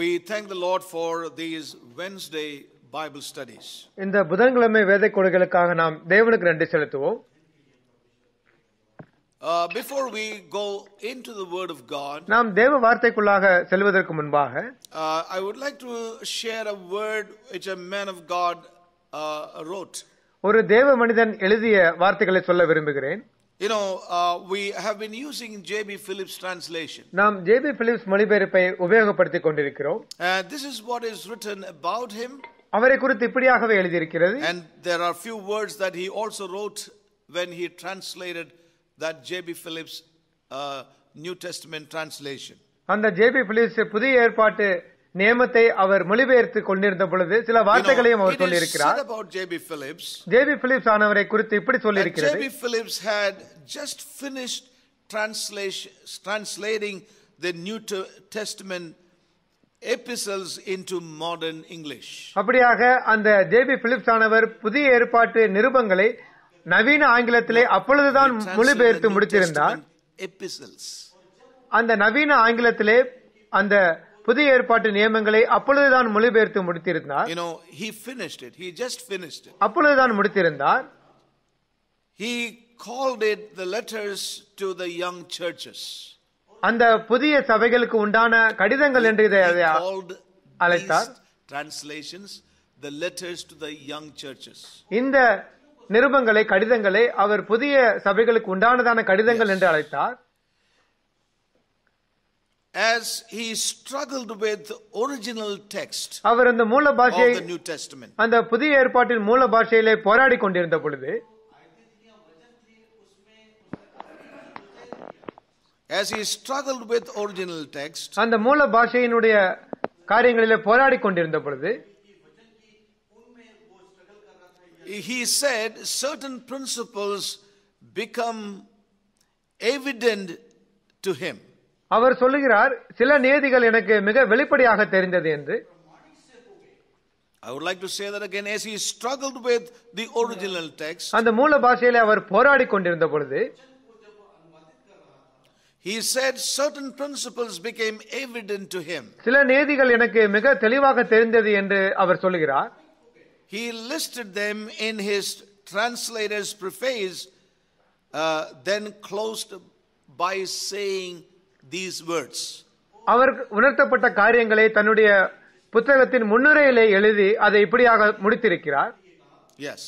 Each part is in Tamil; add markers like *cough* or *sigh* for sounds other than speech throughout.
We thank the Lord for these Wednesday Bible studies. இந்த புதன்கிழமை வேத கொடைகளுக்காக நாம் தேவனுக்கு நன்றி செலுத்துவோம். Uh, before we go into the word of God, நாம் தேவ வார்த்தைக்குள்ளாக செல்வதற்கு முன்பாக I would like to share a word which a man of God uh, wrote. ஒரு தேவ மனிதன் எழுதிய வார்த்தைகளை சொல்ல விரும்புகிறேன். You know, uh, we have been using J.B. Phillips translation. நாம் ஜேபி பிலிப்ஸ் மொழிபெயர்ப்பை uh, this is what is written about him. And there are few words that he also wrote when he translated that J.B. Phillips uh, New Testament translation. அந்த ஜேபி பிலிப்ஸ் புதிய ஏற்பாட்டு நேமத்தை அவர் மொழிபெயர்த்து கொண்டிருந்த பொழுது சில வார்த்தைகளையும் அவர் சொல்லியிருக்கிறார் ஜேபி பிலிப்ஸ் ஜேபி பிலிப்ஸ் ஆனவரை குறித்து இப்படி சொல்லியிருக்கிறார் JB Phillips had just finished translation translating the New Testament epistles into modern English. அப்படியாக அந்த ஜேபி பிலிப்ஸ் ஆனவர் புதிய ஏற்பாட்டு நிருபங்களை நவீன ஆங்கிலத்திலே அப்பொழுதுதான் மொழிபெயர்த்து முடித்திருந்தார் எபிசல்ஸ் அந்த நவீன ஆங்கிலத்திலே அந்த புதிய ஏற்பாட்டு நியமங்களை அப்பொழுதுதான் மொழிபெயர்த்து முடித்திருந்தார் you know he finished it he அப்பொழுதுதான் முடித்திருந்தார் he called it the letters to the young churches அந்த புதிய சபைகளுக்கு உண்டான கடிதங்கள் என்று இதை அழைத்தார் translations the letters to the young churches இந்த நிருபங்களை கடிதங்களை அவர் புதிய சபைகளுக்கு உண்டானதான கடிதங்கள் என்று அழைத்தார் as he struggled with original text அவர் அந்த மூல பாஷையை the New Testament. அந்த புதிய ஏற்பாட்டின் மூல பாஷையிலே போராடி கொண்டிருந்த பொழுது As he struggled with original text, அந்த மூல பாஷையினுடைய காரியங்களிலே போராடி கொண்டிருந்த பொழுது he said certain principles become evident to him. அவர் சொல்லுகிறார் சில எனக்கு மிக வெளிப்படையாக தெரிந்தது என்று I would like to say that again as he struggled with the original text. அந்த மூல பாஷையிலே அவர் போராடி கொண்டிருந்த பொழுது he said certain principles became evident to him. சில எனக்கு மிக தெளிவாக தெரிந்தது என்று அவர் சொல்கிறார். He listed them in his translator's preface uh, then closed by saying these words அவர் உணர்த்தப்பட்ட காரியங்களை தன்னுடைய புத்தகத்தின் முன்னுரையிலே எழுதி அதை இப்படியாக முடித்திருக்கிறார் yes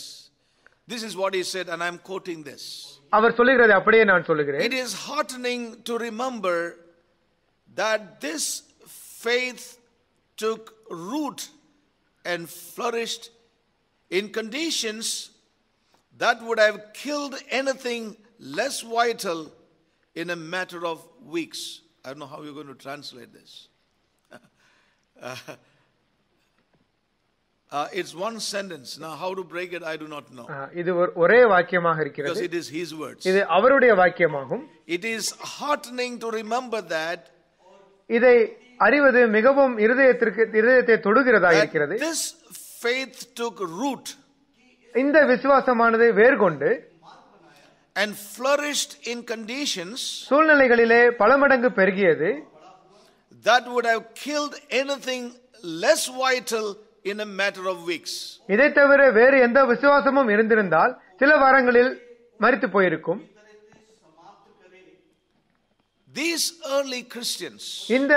this is what he said and i am quoting this அவர் சொல்லுகிறது அப்படியே நான் சொல்லுகிறேன் it is heartening to remember that this faith took root and flourished in conditions that would have killed anything less vital in a matter of weeks. I don't know how you're going to translate this. uh, *laughs* uh, it's one sentence. Now, how to break it, I do not know. Uh, because it is his words. It is heartening to remember that. அறிவது மிகவும் இருதயத்திற்கு இருதயத்தை தொடுகிறதா இருக்கிறது. This faith took root. இந்த விசுவாசமானது வேர்கொண்டு and flourished in conditions சூழ்நிலைகளிலே பல மடங்கு பெருகியது that would have killed anything less vital in a matter of weeks இதை தவிர வேறு எந்த விசுவாசமும் இருந்திருந்தால் சில வாரங்களில் மரித்து போயிருக்கும் these early christians இந்த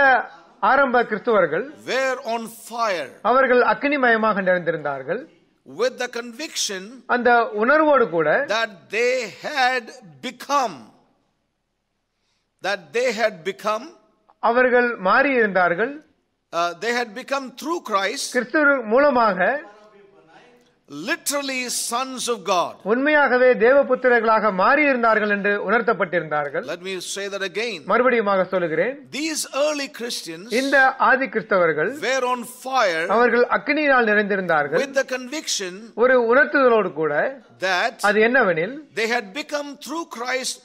ஆரம்ப கிறிஸ்துவர்கள் were on fire அவர்கள் அக்னிமயமாக நிறைந்திருந்தார்கள் with the conviction and the உணர்வோடு கூட that they had become that they had become அவர்கள் மாறி இருந்தார்கள் uh, they had become through Christ கிறிஸ்துவின் மூலமாக லிட்ரலி sons of God. உண்மையாகவே தேவபுத்திரர்களாக மாறி இருந்தார்கள் என்று உணர்த்தப்பட்டிருந்தார்கள். Let me say that again. மறுபடியுமாக சொல்கிறேன். These early Christians இந்த ஆதி கிறிஸ்தவர்கள் were on fire அவர்கள் அக்கினியால் நிறைந்திருந்தார்கள். With the conviction ஒரு உணர்த்துதலோடு கூட that அது என்னவெனில் they had become through Christ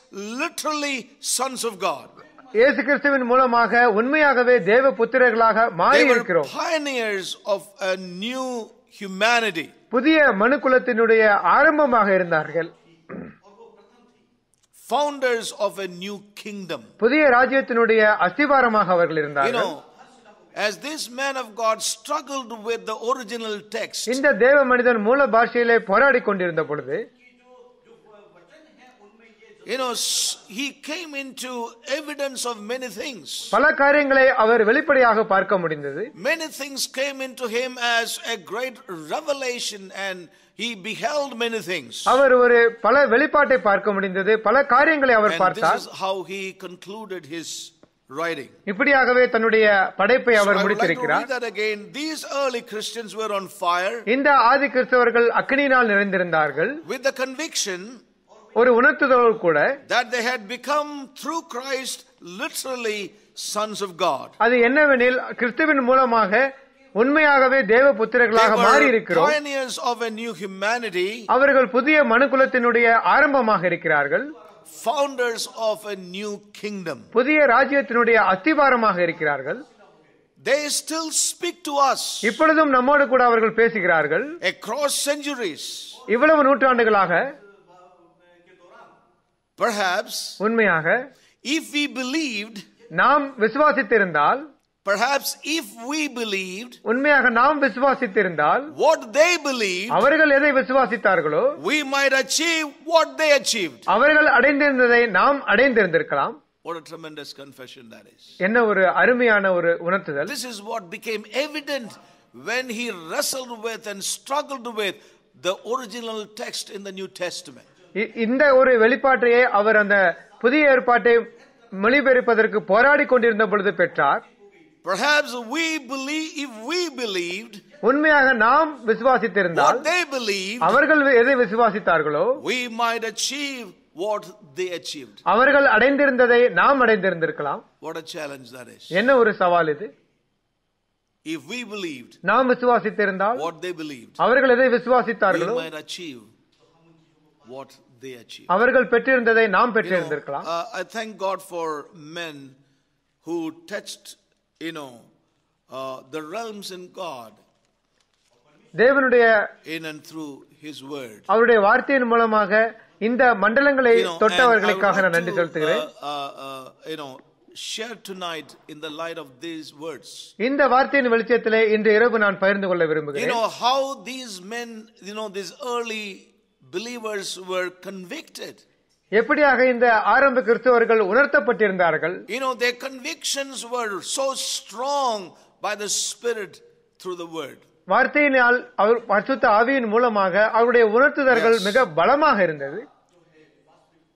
literally sons of God. இயேசு கிறிஸ்துவின் மூலமாக உண்மையாகவே தேவ புத்திரர்களாக மாறி இருக்கிறோம். They were pioneers of a new humanity புதிய குலத்தினுடைய ஆரம்பமாக இருந்தார்கள் founders of a new kingdom புதிய ராஜ்யத்தினுடைய அஸ்திவாரமாக அவர்கள் இருந்தார்கள் you know as this man of god struggled with the original text இந்த தேவ மனிதன் மூல பாஷையிலே போராடி கொண்டிருந்த பொழுது பல காரியங்களை அவர் வெளிப்படையாக பார்க்க முடிந்தது many things came into him as a great revelation and he beheld many things அவர் ஒரு பல வெளிப்பாட்டை பார்க்க முடிந்தது பல காரியங்களை அவர் பார்த்தார் this is how he concluded his writing இப்படியாகவே தன்னுடைய படைப்பை அவர் முடித்திருக்கிறார் that again these early christians were on fire இந்த ஆதி கிறிஸ்தவர்கள் அக்கினியால் நிறைந்திருந்தார்கள் with the conviction ஒரு உணர்த்துதல் கூட that they had become through Christ literally sons அது என்னவெனில் கிறிஸ்துவின் மூலமாக உண்மையாகவே தேவ புத்திரர்களாக மாறி இருக்கிறோம் அவர்கள் புதிய மனுகுலத்தினுடைய ஆரம்பமாக இருக்கிறார்கள் founders of a new kingdom புதிய ராஜ்யத்தினுடைய அஸ்திபாரமாக இருக்கிறார்கள் they still speak to us இப்பொழுதும் நம்மோடு கூட அவர்கள் பேசுகிறார்கள் across centuries இவ்வளவு நூற்றாண்டுகளாக perhaps உண்மையாக if we believed நாம் விசுவாசித்திருந்தால் Perhaps if we believed உண்மையாக நாம் விசுவாசித்திருந்தால் what they believed அவர்கள் எதை விசுவாசித்தார்களோ we might achieve what they achieved அவர்கள் அடைந்திருந்ததை நாம் அடைந்திருந்திருக்கலாம் What a tremendous confession that is. என்ன ஒரு அருமையான ஒரு உணர்த்துதல். This is what became evident when he wrestled with and struggled with the original text in the New Testament. இந்த ஒரு வெளிப்பாட்டையே அவர் அந்த புதிய ஏற்பாட்டை மொழிபெயர்ப்பதற்கு போராடி கொண்டிருந்த பொழுது பெற்றார் Perhaps we believe if we believed உண்மையாக நாம் விசுவாசித்திருந்தால் they believed அவர்கள் எதை விசுவாசித்தார்களோ we might achieve what they achieved அவர்கள் அடைந்திருந்ததை நாம் அடைந்திருந்திருக்கலாம் what a challenge that is என்ன ஒரு சவால் இது if we believed நாம் விசுவாசித்திருந்தால் what they believed அவர்கள் எதை விசுவாசித்தார்களோ we might achieve what they achieved. You know, uh, I thank God for men who touched, you know, uh, the realms in God. தேவனுடைய in and through his word. அவருடைய வார்த்தையின் மூலமாக இந்த மண்டலங்களை தொட்டவர்களுக்காக நான் நன்றி செலுத்துகிறேன். Uh, uh, uh, you share tonight in the light of these words. இந்த வார்த்தையின் வெளிச்சத்திலே இன்று இரவு நான் பகிர்ந்து கொள்ள விரும்புகிறேன். You know how these men, you know, these early believers were convicted. எப்படியாக இந்த ஆரம்ப கிறிஸ்தவர்கள் உணர்த்தப்பட்டிருந்தார்கள் you know their convictions were so strong by the spirit through the word வார்த்தையினால் அவர் பரிசுத்த ஆவியின் மூலமாக அவருடைய உணர்த்துதல்கள் மிக பலமாக இருந்தது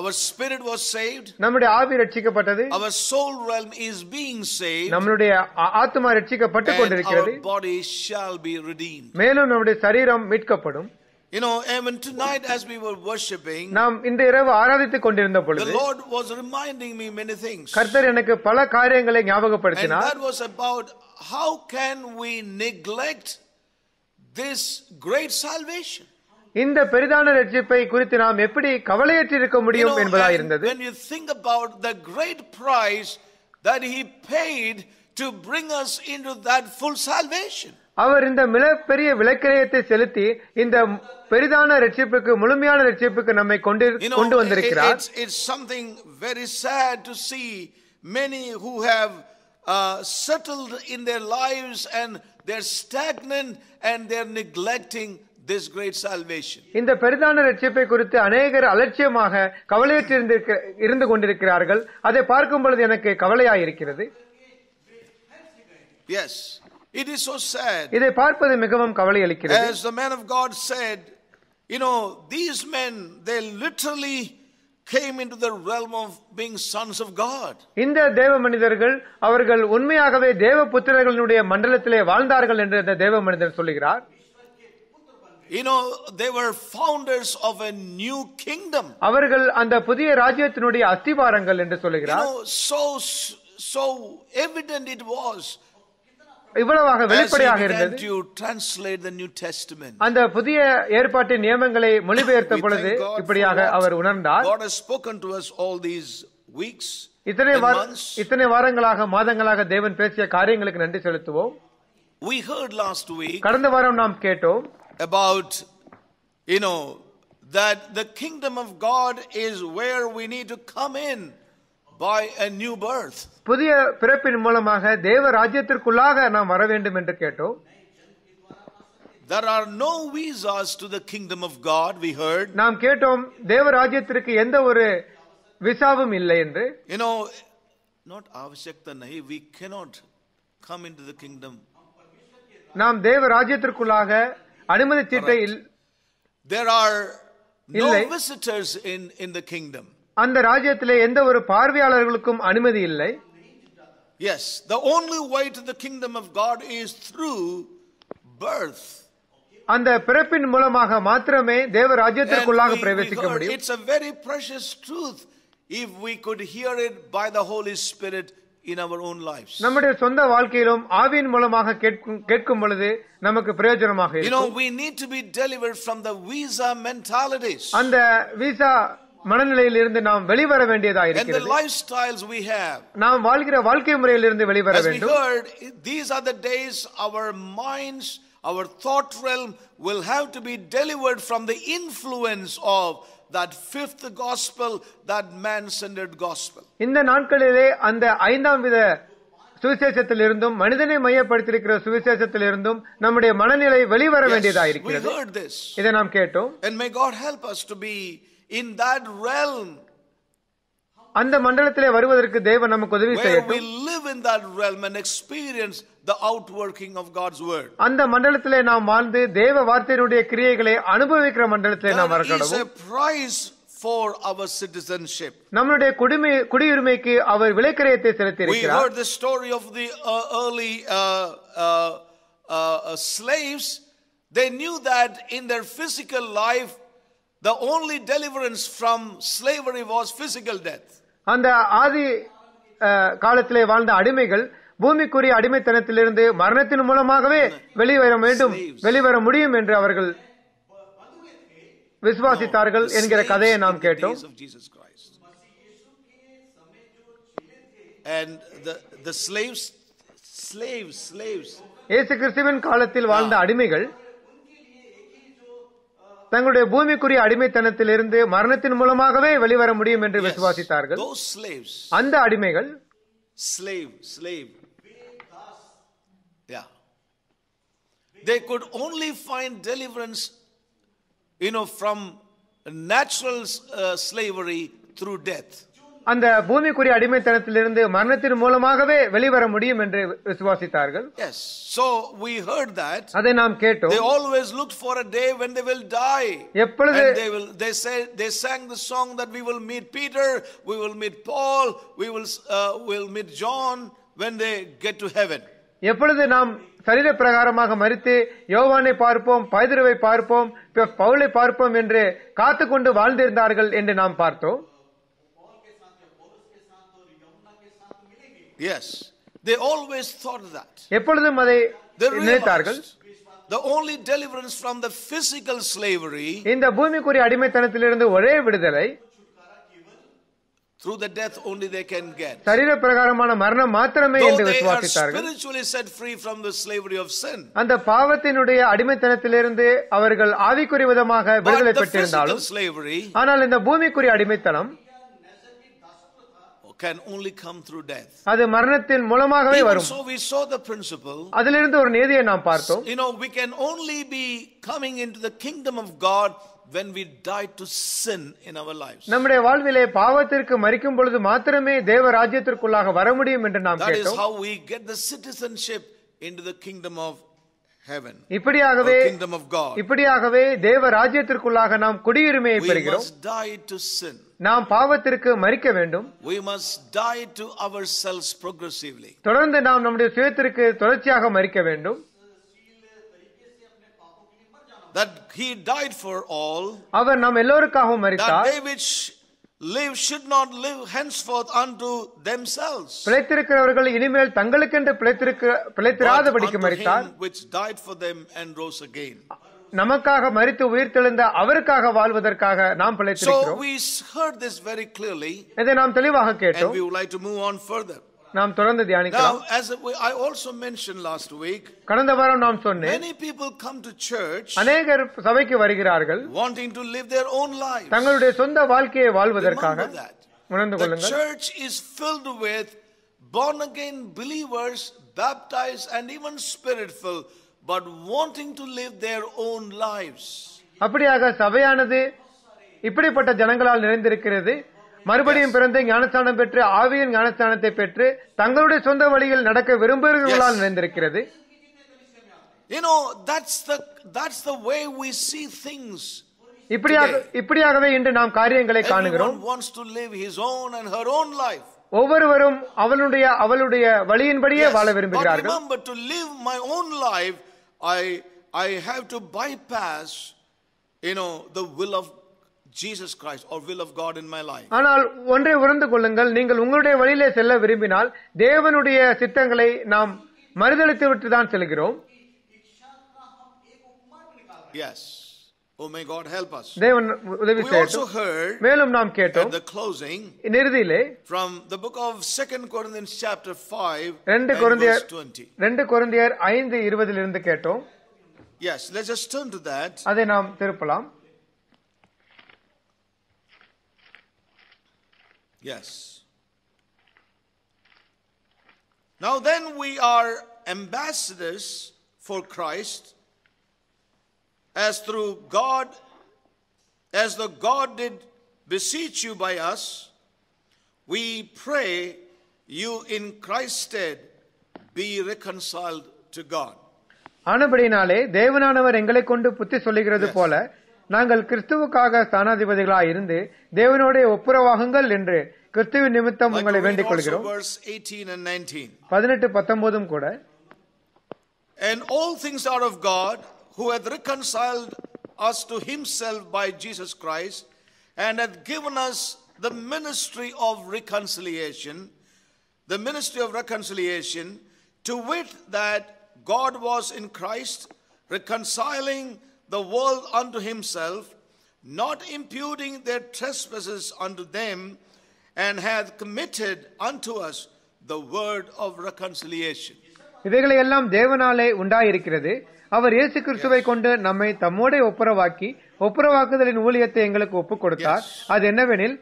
Our spirit was saved. நம்முடைய ஆவி Our soul realm is being saved. நம்முடைய ஆத்மா கொண்டிருக்கிறது. Our body shall be redeemed. மேலும் நம்முடைய சரீரம் மீட்கப்படும். You know, even tonight as we were worshiping, the Lord was reminding me many things. And that was about how can we neglect this great salvation? இந்த பெரிதான ரட்சிப்பை குறித்து நாம் எப்படி கவலையற்றிருக்க முடியும் என்பதாயிருந்தது when you think about the great price that he paid to bring us into that full salvation அவர் இந்த மிகப்பெரிய விலக்கிரயத்தை செலுத்தி இந்த பெரிதான ரட்சிப்புக்கு முழுமையான ரட்சிப்புக்கு நம்மை கொண்டு கொண்டு வந்திருக்கிறார் it's something very sad to see many who have uh, settled in their lives and they're stagnant and they're neglecting this great salvation. இந்த பெரிதான இரட்சிப்பை குறித்து அநேகர் அலட்சியமாக கவலையற்று இருந்து கொண்டிருக்கிறார்கள் அதை பார்க்கும் பொழுது எனக்கு கவலையாக இருக்கிறது yes it is so sad இதை பார்ப்பது மிகவும் கவலை அளிக்கிறது as the man of god said you know these men they literally came into the realm of being sons of God. இந்த தேவ மனிதர்கள் அவர்கள் உண்மையாகவே தேவ புத்திரர்களுடைய மண்டலத்திலே வாழ்ந்தார்கள் என்று இந்த தேவ மனிதர் சொல்கிறார் அவர்கள் அந்த புதிய ராஜ்யத்தினுடைய அஸ்திவாரங்கள் என்று சொல்லுகிறார் so evident it was இவ்வளவாக வெளிப்படையாக இருந்தது அந்த புதிய ஏற்பாட்டின் நியமங்களை மொழிபெயர்த்த பொழுது இப்படியாக அவர் உணர்ந்தார் இத்தனை இத்தனை வாரங்களாக மாதங்களாக தேவன் பேசிய காரியங்களுக்கு நன்றி செலுத்துவோம் கடந்த வாரம் நாம் கேட்டோம் about, you know, that the kingdom of God is where we need to come in by a new birth. புதிய பிறப்பின் மூலமாக தேவ ராஜ்யத்திற்குள்ளாக நாம் வர வேண்டும் என்று கேட்டோம். There are no visas to the kingdom of God we heard. நாம் கேட்டோம் தேவ ராஜ்யத்திற்கு எந்த ஒரு விசாவும் இல்லை என்று. You know not avashyakta nahi we cannot come into the kingdom. நாம் தேவ ராஜ்யத்திற்குள்ளாக அனுமதி there are no visitors in in the kingdom அந்த ராஜ்யத்திலே எந்த ஒரு பார்வையாளர்களுக்கும் அனுமதி இல்லை yes the only way to the kingdom of god is through birth அந்த பிறப்பின் மூலமாக மாத்திரமே தேவ ராஜ்யத்திற்குள்ளாக பிரவேசிக்க முடியும் it's a very precious truth if we could hear it by the holy spirit in our own lives. You know we need to be delivered from the visa mentalities. நாம் வெளிவர And the lifestyles we have. நாம் வாழ்கிற வாழ்க்கை வெளிவர வேண்டும். As we heard these are the days our minds our thought realm will have to be delivered from the influence of that fifth gospel, that man-centered gospel. இந்த நாட்களிலே அந்த ஐந்தாம் வித சுவிசேஷத்திலிருந்தும் மனிதனை மையப்படுத்தியிருக்கிற சுவிசேஷத்திலிருந்தும் நம்முடைய மனநிலை வெளிவர வேண்டியதா இருக்கிறது இதை நாம் கேட்டோம் and may god help us to be in that realm அந்த மண்டலத்திலே வருவதற்கு தேவன் நமக்கு உதவி செய்யட்டும் we live in that realm and experience the outworking of god's word அந்த மண்டலத்திலே நாம் வாழ்ந்து தேவ வார்த்தையினுடைய கிரியைகளை அனுபவிக்கிற மண்டலத்திலே நாம் வரக்கடவும் a price for our citizenship we heard the story of the uh, early uh, uh, uh, slaves they knew that in their physical life the only deliverance from slavery was physical death அந்த ஆதி காலத்திலே வாழ்ந்த அடிமைகள் பூமிக்குரிய அடிமைத்தனத்திலிருந்து மரணத்தின் மூலமாகவே வெளிவர வேண்டும் வெளிவர முடியும் என்று அவர்கள் விசுவாசித்தார்கள் என்கிற கதையை நாம் கேட்டோம் இயேசு கிறிஸ்துவின் காலத்தில் ah. வாழ்ந்த அடிமைகள் தங்களுடைய பூமிக்குரிய அடிமைத்தனத்தில் இருந்து மரணத்தின் மூலமாகவே வெளிவர முடியும் என்று விசுவாசித்தார்கள் அந்த அடிமைகள் they could only find deliverance you know from natural uh, slavery through death அந்த பூமிக்குரிய அடிமைத்தனத்திலிருந்து மரணத்தின் மூலமாகவே வெளிவர முடியும் என்று விசுவாசித்தார்கள் எஸ் வி ஹர்ட் தட் அதை நாம் கேட்டோம் always look for a day when they will die எப்பொழுது they will they say they sang the song that we will meet peter we will meet paul we will uh, will meet john when they எப்பொழுது நாம் சரீர பிரகாரமாக மறித்து யோவானை பார்ப்போம் பைதிரவை பார்ப்போம் பவுலை பார்ப்போம் என்று காத்துக்கொண்டு வாழ்ந்திருந்தார்கள் என்று நாம் பார்த்தோம் yes they always thought that எப்பொழுதும் அதை நினைத்தார்கள் The only deliverance from the physical slavery இந்த பூமிக்குரிய அடிமைத்தனத்திலிருந்து ஒரே விடுதலை through the death only they can get சரீர பிரகாரமான மரணம் மாத்திரமே என்று விசுவாசித்தார்கள் spiritually set free from the slavery of sin அந்த பாவத்தினுடைய அடிமைத்தனத்திலிருந்து அவர்கள் ஆவிக்குரிய விதமாக விடுதலை பெற்றிருந்தாலும் ஆனால் இந்த பூமிக்குரிய அடிமைத்தனம் can only come through death. அது மரணத்தின் மூலமாகவே வரும். So we saw the principle. அதிலிருந்து ஒரு நாம் பார்த்தோம். You know we can only be coming into the kingdom of God when we die to sin in our lives. நம்முடைய வாழ்விலே பாவத்திற்கு மரிக்கும் பொழுது மாத்திரமே தேவ ராஜ்யத்திற்குள்ளாக வர முடியும் என்று நாம் கேட்டோம். That is how we get the citizenship into the kingdom of God. இப்படியாகவே இப்படியாகவே தேவ ராஜ்யத்திற்குள்ளாக நாம் குடியுரிமையை பெறுகிறோம் நாம் பாவத்திற்கு மறிக்க வேண்டும் தொடர்ந்து நாம் நம்முடைய சுயத்திற்கு தொடர்ச்சியாக மறிக்க வேண்டும் that he died for all அவர் நாம் எல்லோருக்காகவும் மரித்தார் that day which live should not live henceforth unto themselves பிழைத்திருக்கிறவர்கள் இனிமேல் தங்களுக்கென்று பிழைத்திராதபடிக்கு மரித்தார் which died for them and rose again நமக்காக மரித்து உயிர்த்தெழுந்த அவருக்காக வாழ்வதற்காக நாம் பிழைத்திருக்கிறோம் so we heard this very clearly இதை நாம் தெளிவாக கேட்டோம் and we would like to move on further நாம் தொடர்ந்து தியானிக்கலாம் now as i also mentioned last week கடந்த வாரம் நாம் சொன்னேன் many people come to church சபைக்கு வருகிறார்கள் wanting to live their own life தங்களுடைய சொந்த வாழ்க்கையை வாழ்வதற்காக உணர்ந்து கொள்ளுங்கள் the church is filled with born again believers baptized and even spiritual, but wanting to live their own lives அப்படியாக சபையானது இப்படிப்பட்ட ஜனங்களால் நிறைந்திருக்கிறது மறுபடியும் பிறந்து ஞானஸ்தானம் பெற்று ஆவியின் ஞானஸ்தானத்தை பெற்று தங்களுடைய சொந்த வழியில் நடக்க விரும்புகிறவர்களால் நிறைந்திருக்கிறது You know, that's the, that's the way we see things. இப்படியாக இப்படியாகவே இன்று நாம் காரியங்களை காணுகிறோம் ஒவ்வொருவரும் அவளுடைய அவளுடைய வழியின்படியே வாழ விரும்புகிறார்கள் I have to bypass, you know, the will of Jesus Christ or will of God in my life. ஆனால் ஒன்றை உணர்ந்து கொள்ளுங்கள் நீங்கள் உங்களுடைய வழியிலே செல்ல விரும்பினால் தேவனுடைய சித்தங்களை நாம் மறுதளித்து விட்டு தான் செல்கிறோம் Yes. Oh may God help us. தேவன் உதவி செய்யட்டும். மேலும் நாம் கேட்டோம். At the closing நிறுதியிலே from the book of 2 Corinthians chapter 5 2 கொரிந்தியர் 2 கொரிந்தியர் 5:20 இருந்து கேட்டோம். Yes, let's just turn to that. அதை நாம் திருப்பலாம். Yes. Now then, we are ambassadors for Christ as through God, as the God did beseech you by us, we pray you in Christ's stead be reconciled to God. ஆனபடியினாலே தேவனானவர் எங்களை கொண்டு புத்தி சொல்லுகிறது போல நாங்கள் கிறிஸ்துவுக்காக ஸ்தானாதிபதிகளாய் இருந்து தேவனோடைய ஒப்புரவாகுங்கள் என்று கிறிஸ்துவின் நிமித்தம் உங்களை வேண்டிக் கொள்கிறோம் பதினெட்டு பத்தொன்பதும் கூட And all things are of God, who hath reconciled us to himself by Jesus Christ, and hath given us the ministry of reconciliation, the ministry of reconciliation, to wit that God was in Christ reconciling the world unto himself, not imputing their trespasses unto them, and hath committed unto us the word of reconciliation. இவைகளையெல்லாம் தேவனாலே உண்டாயிருக்கிறது அவர் இயேசு கிறிஸ்துவை கொண்டு நம்மை தம்மோட ஒப்புரவாக்கி ஒப்புரவாக்குதலின் ஊழியத்தை எங்களுக்கு ஒப்புக் கொடுத்தார் அது என்னவெனில்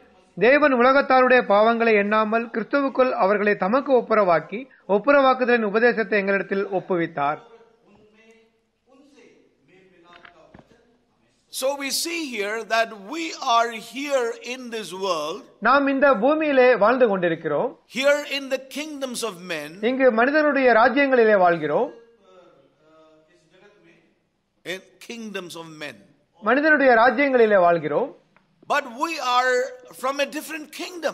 தேவன் உலகத்தாருடைய பாவங்களை எண்ணாமல் கிறிஸ்துவுக்குள் அவர்களை தமக்கு ஒப்புரவாக்கி ஒப்புரவாக்குதலின் உபதேசத்தை எங்களிடத்தில் ஒப்புவித்தார் So we see here that we are here in this world. நாம் இந்த பூமியிலே வாழ்ந்து கொண்டிருக்கிறோம். Here in the kingdoms of men. இங்கு மனிதனுடைய ராஜ்யங்களிலே வாழ்கிறோம். In kingdoms of men. மனிதனுடைய ராஜ்யங்களிலே வாழ்கிறோம். But we are from a different kingdom.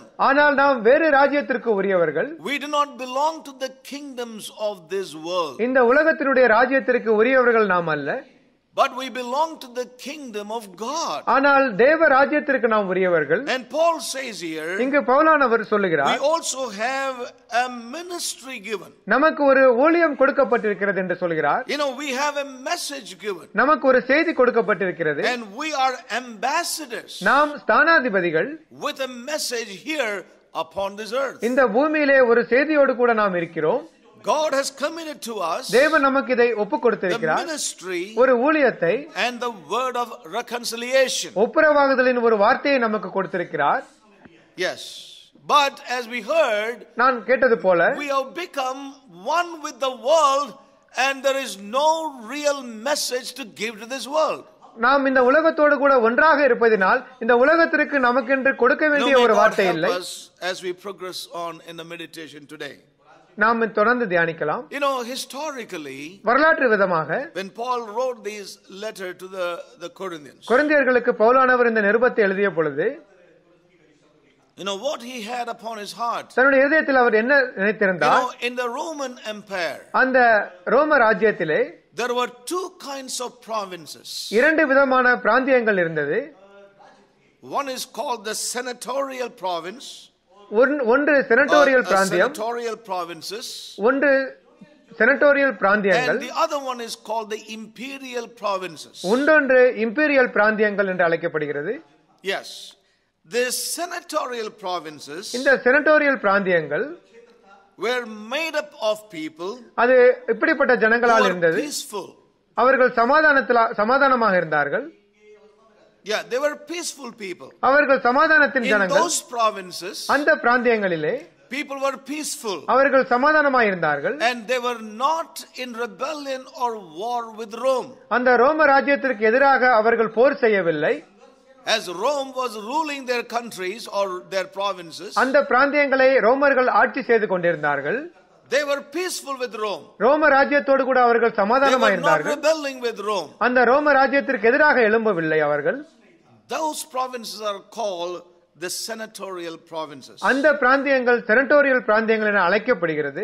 We do not belong to the kingdoms of this world. இந்த உலகத்தினுடைய ராஜ்யத்திற்கு உரியவர்கள் நாம் அல்ல. But we belong to the kingdom of God. And Paul says here. இங்கு We also have a ministry given. நமக்கு You know we have a message given. நமக்கு ஒரு செய்தி கொடுக்கப்பட்டிருக்கிறது. And we are ambassadors. நாம் With a message here upon this earth. இந்த பூமியிலே ஒரு செய்தியோடு கூட நாம் God has committed to us the ministry ஒரு ஊழியத்தை and the word of reconciliation ஒப்புரவாகுதலின் ஒரு வார்த்தையை நமக்கு கொடுத்திருக்கிறார் yes but as we heard நான் கேட்டது போல we have become one with the world and there is no real message to give to this world நாம் இந்த உலகத்தோடு கூட ஒன்றாக இருப்பதினால் இந்த உலகத்திற்கு நமக்கென்று கொடுக்க வேண்டிய ஒரு வார்த்தை இல்லை as we progress on in the meditation today நாம் தொடர்ந்து தியானிக்கலாம் you know historically வரலாற்று விதமாக when paul wrote this letter to the the corinthians கொரிந்தியர்களுக்கு பவுலானவர் இந்த நிருபத்தை எழுதிய பொழுது You know what he had upon his heart. தன்னுடைய இதயத்தில் அவர் என்ன நினைத்திருந்தார்? You know, in the Roman Empire. அந்த ரோம ராஜ்யத்திலே there were two kinds of provinces. இரண்டு விதமான பிராந்தியங்கள் இருந்தது. One is called the senatorial province. ஒன்று செனட்டோரியல் uh, uh, பிராந்தியம் ஒன்று செனட்டோரியல் பிராந்தியங்கள் ஒன்றொன்று இம்பீரியல் பிராந்தியங்கள் என்று அழைக்கப்படுகிறது எஸ் The senatorial provinces இந்த செனட்டோரியல் பிராந்தியங்கள் were made up of people அது இப்படிப்பட்ட ஜனங்களால் இருந்தது அவர்கள் சமாதானத்தில் சமாதானமாக இருந்தார்கள் Yeah, they were peaceful people. In those provinces, அந்த பிராந்தியங்களிலே people were peaceful and they were not in rebellion or war with rome அந்த ரோம ராஜ்யத்திற்கு எதிராக அவர்கள் as rome was ruling their countries or their provinces அந்த பிராந்தியங்களை ரோமர்கள் ஆட்சி செய்து they were peaceful with Rome. ரோம ராஜ்யத்தோடு கூட அவர்கள் சமாதானமாயிருந்தார்கள். They were not rebelling with Rome. அந்த ரோம ராஜ்யத்திற்கு எதிராக எழும்பவில்லை அவர்கள். Those provinces are called the senatorial provinces. அந்த பிராந்தியங்கள் செனட்டோரியல் பிராந்தியங்கள் என அழைக்கப்படுகிறது.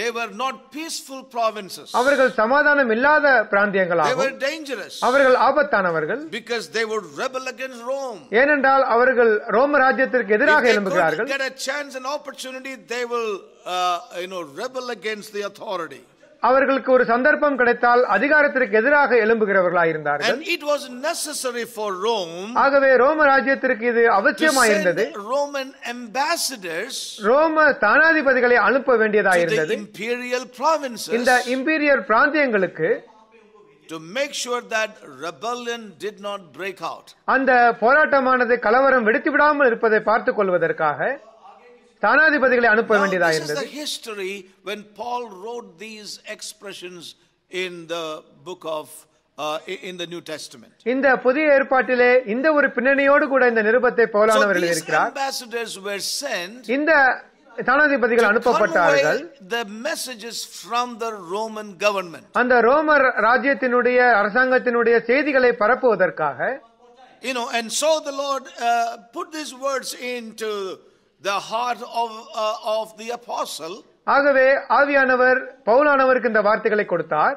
They were not peaceful provinces. அவர்கள் சமாதானம் இல்லாத பிராந்தியங்களாகும். They were dangerous. அவர்கள் ஆபத்தானவர்கள். Because they would rebel against Rome. ஏனென்றால் அவர்கள் ரோம ராஜ்யத்திற்கு எதிராக எழும்புகிறார்கள். If they could get a chance and opportunity they will uh, you know rebel against the authority. அவர்களுக்கு ஒரு சந்தர்ப்பம் கிடைத்தால் அதிகாரத்திற்கு எதிராக எழும்புகிறவர்களாயிருந்தார்கள் it ஆகவே ரோம ராஜ்யத்திற்கு இது அவசியமாயிருந்தது ரோமன் ambassadors ரோம தானாதிபதிகளை அனுப்ப வேண்டியதாயிருந்தது imperial provinces இந்த இம்பீரியல் பிராந்தியங்களுக்கு to make sure that rebellion did not break out அந்த போராட்டமானது கலவரம் வெடித்து விடாமல் இருப்பதை பார்த்துக் கொள்வதற்காக ஸ்தானாதிபதிகளை அனுப்ப வேண்டியதாக இருந்தது history when paul wrote these expressions in the book of இந்த நியூ டெஸ்டமெண்ட் இந்த புதிய ஏற்பாட்டிலே இந்த ஒரு பின்னணியோடு கூட இந்த நிருபத்தை பவுலானவர் எழுதியிருக்கிறார் ambassadors were sent இந்த தனாதிபதிகள் அனுப்பப்பட்டார்கள் the messages from the roman government அந்த ரோமர் ராஜ்யத்தினுடைய அரசாங்கத்தினுடைய செய்திகளை பரப்புவதற்காக you know and so the lord uh, put these words into the heart of uh, of the apostle ஆகவே ஆவியானவர் பவுலானவருக்கு இந்த வார்த்தைகளை கொடுத்தார்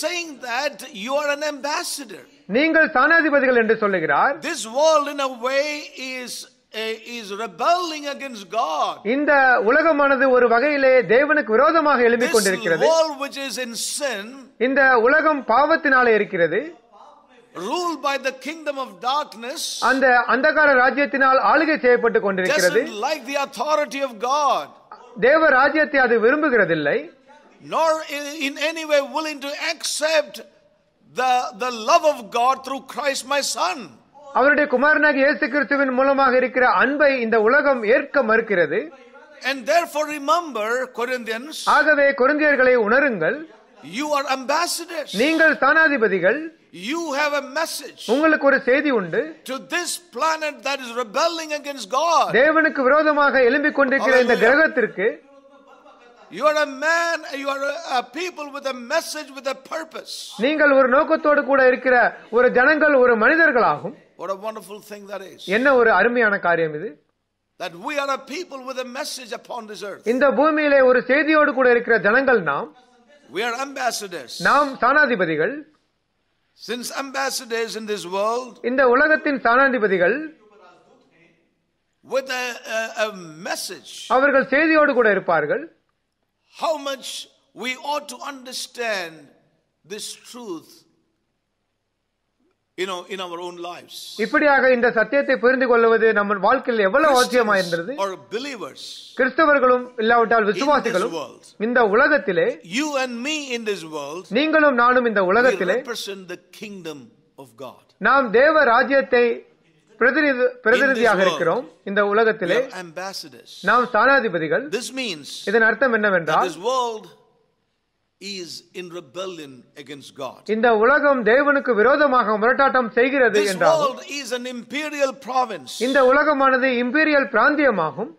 saying that you are an ambassador நீங்கள் சானாதிபதிகள் என்று சொல்லுகிறார் this world in a way is is rebelling against God. இந்த உலகமானது ஒரு வகையிலே தேவனுக்கு விரோதமாக எழும்பிக் கொண்டிருக்கிறது. This world which is in sin. இந்த உலகம் பாவத்தினாலே இருக்கிறது. ruled by the kingdom of darkness அந்த அந்தகார ராஜ்யத்தினால் ஆளுகை செய்யப்பட்டு கொண்டிருக்கிறது doesn't like the authority of god தேவ ராஜ்யத்தை அது விரும்புகிறதில்லை nor in any way willing to accept the the love of god through christ my son அவருடைய குமாரனாக இயேசு கிறிஸ்துவின் மூலமாக இருக்கிற அன்பை இந்த உலகம் ஏற்க மறுக்கிறது and therefore remember corinthians ஆகவே கொரிந்தியர்களை உணருங்கள் you are ambassadors நீங்கள் ஸ்தானாதிபதிகள் you have a message உங்களுக்கு ஒரு செய்தி உண்டு to this planet that is rebelling against god தேவனுக்கு விரோதமாக எழும்பிக் கொண்டிருக்கிற இந்த கிரகத்திற்கு You are a man, you are a, people with a message, with a purpose. நீங்கள் ஒரு நோக்கத்தோடு கூட இருக்கிற ஒரு ஜனங்கள் ஒரு மனிதர்களாகும் What a wonderful thing that is. என்ன ஒரு அருமையான காரியம் இது That we are a people with a message upon this earth. இந்த பூமியிலே ஒரு செய்தியோடு கூட இருக்கிற ஜனங்கள் நாம் We are ambassadors. நாம் சானாதிபதிகள் since ambassadors in this world, இந்த உலகத்தின் சாணாதிபதிகள் with a, a, a message, அவர்கள் செய்தியோடு கூட இருப்பார்கள் how much we ought to understand this truth you know in our own lives இப்படியாக இந்த சத்தியத்தை புரிந்து கொள்வது நம்ம வாழ்க்கையில் எவ்வளவு அவசியமாயிருந்தது or believers கிறிஸ்தவர்களும் இல்லாவிட்டால் விசுவாசிகளும் இந்த உலகத்திலே you and me in this world நீங்களும் நானும் இந்த உலகத்திலே represent the kingdom of god நாம் தேவ ராஜ்யத்தை பிரதிநிதியாக இருக்கிறோம் இந்த உலகத்திலே நாம் ஸ்தானாதிபதிகள் இதன் அர்த்தம் என்னவென்றால் இந்த உலகம் தேவனுக்கு விரோதமாக முரட்டாட்டம் செய்கிறது என்றால் இந்த உலகமானது இம்பீரியல் பிராந்தியமாகும்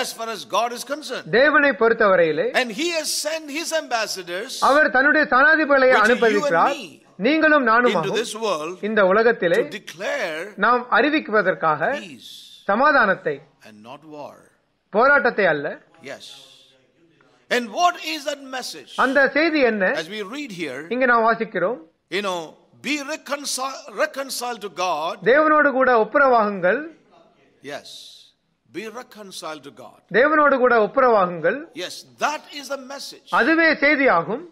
as far as God is concerned. தேவனை பொறுத்தவரையிலே and he has sent his ambassadors அவர் தன்னுடைய சனாதிபதிகளை அனுப்புகிறார் நீங்களும் நானும் இந்த உலகத்திலே நாம் அறிவிக்குவதற்காக சமாதானத்தை போராட்டத்தை அல்ல yes And what is that message? செய்தி என்ன? As we read here, இங்க நாம் வாசிக்கிறோம். You know, be reconciled, reconciled to God. தேவனோடு கூட ஒப்புரவாகுங்கள். Yes. Be reconciled to God. தேவனோடு கூட ஒப்புரவாகுங்கள். Yes, that is the message. அதுவே செய்தியாகும்.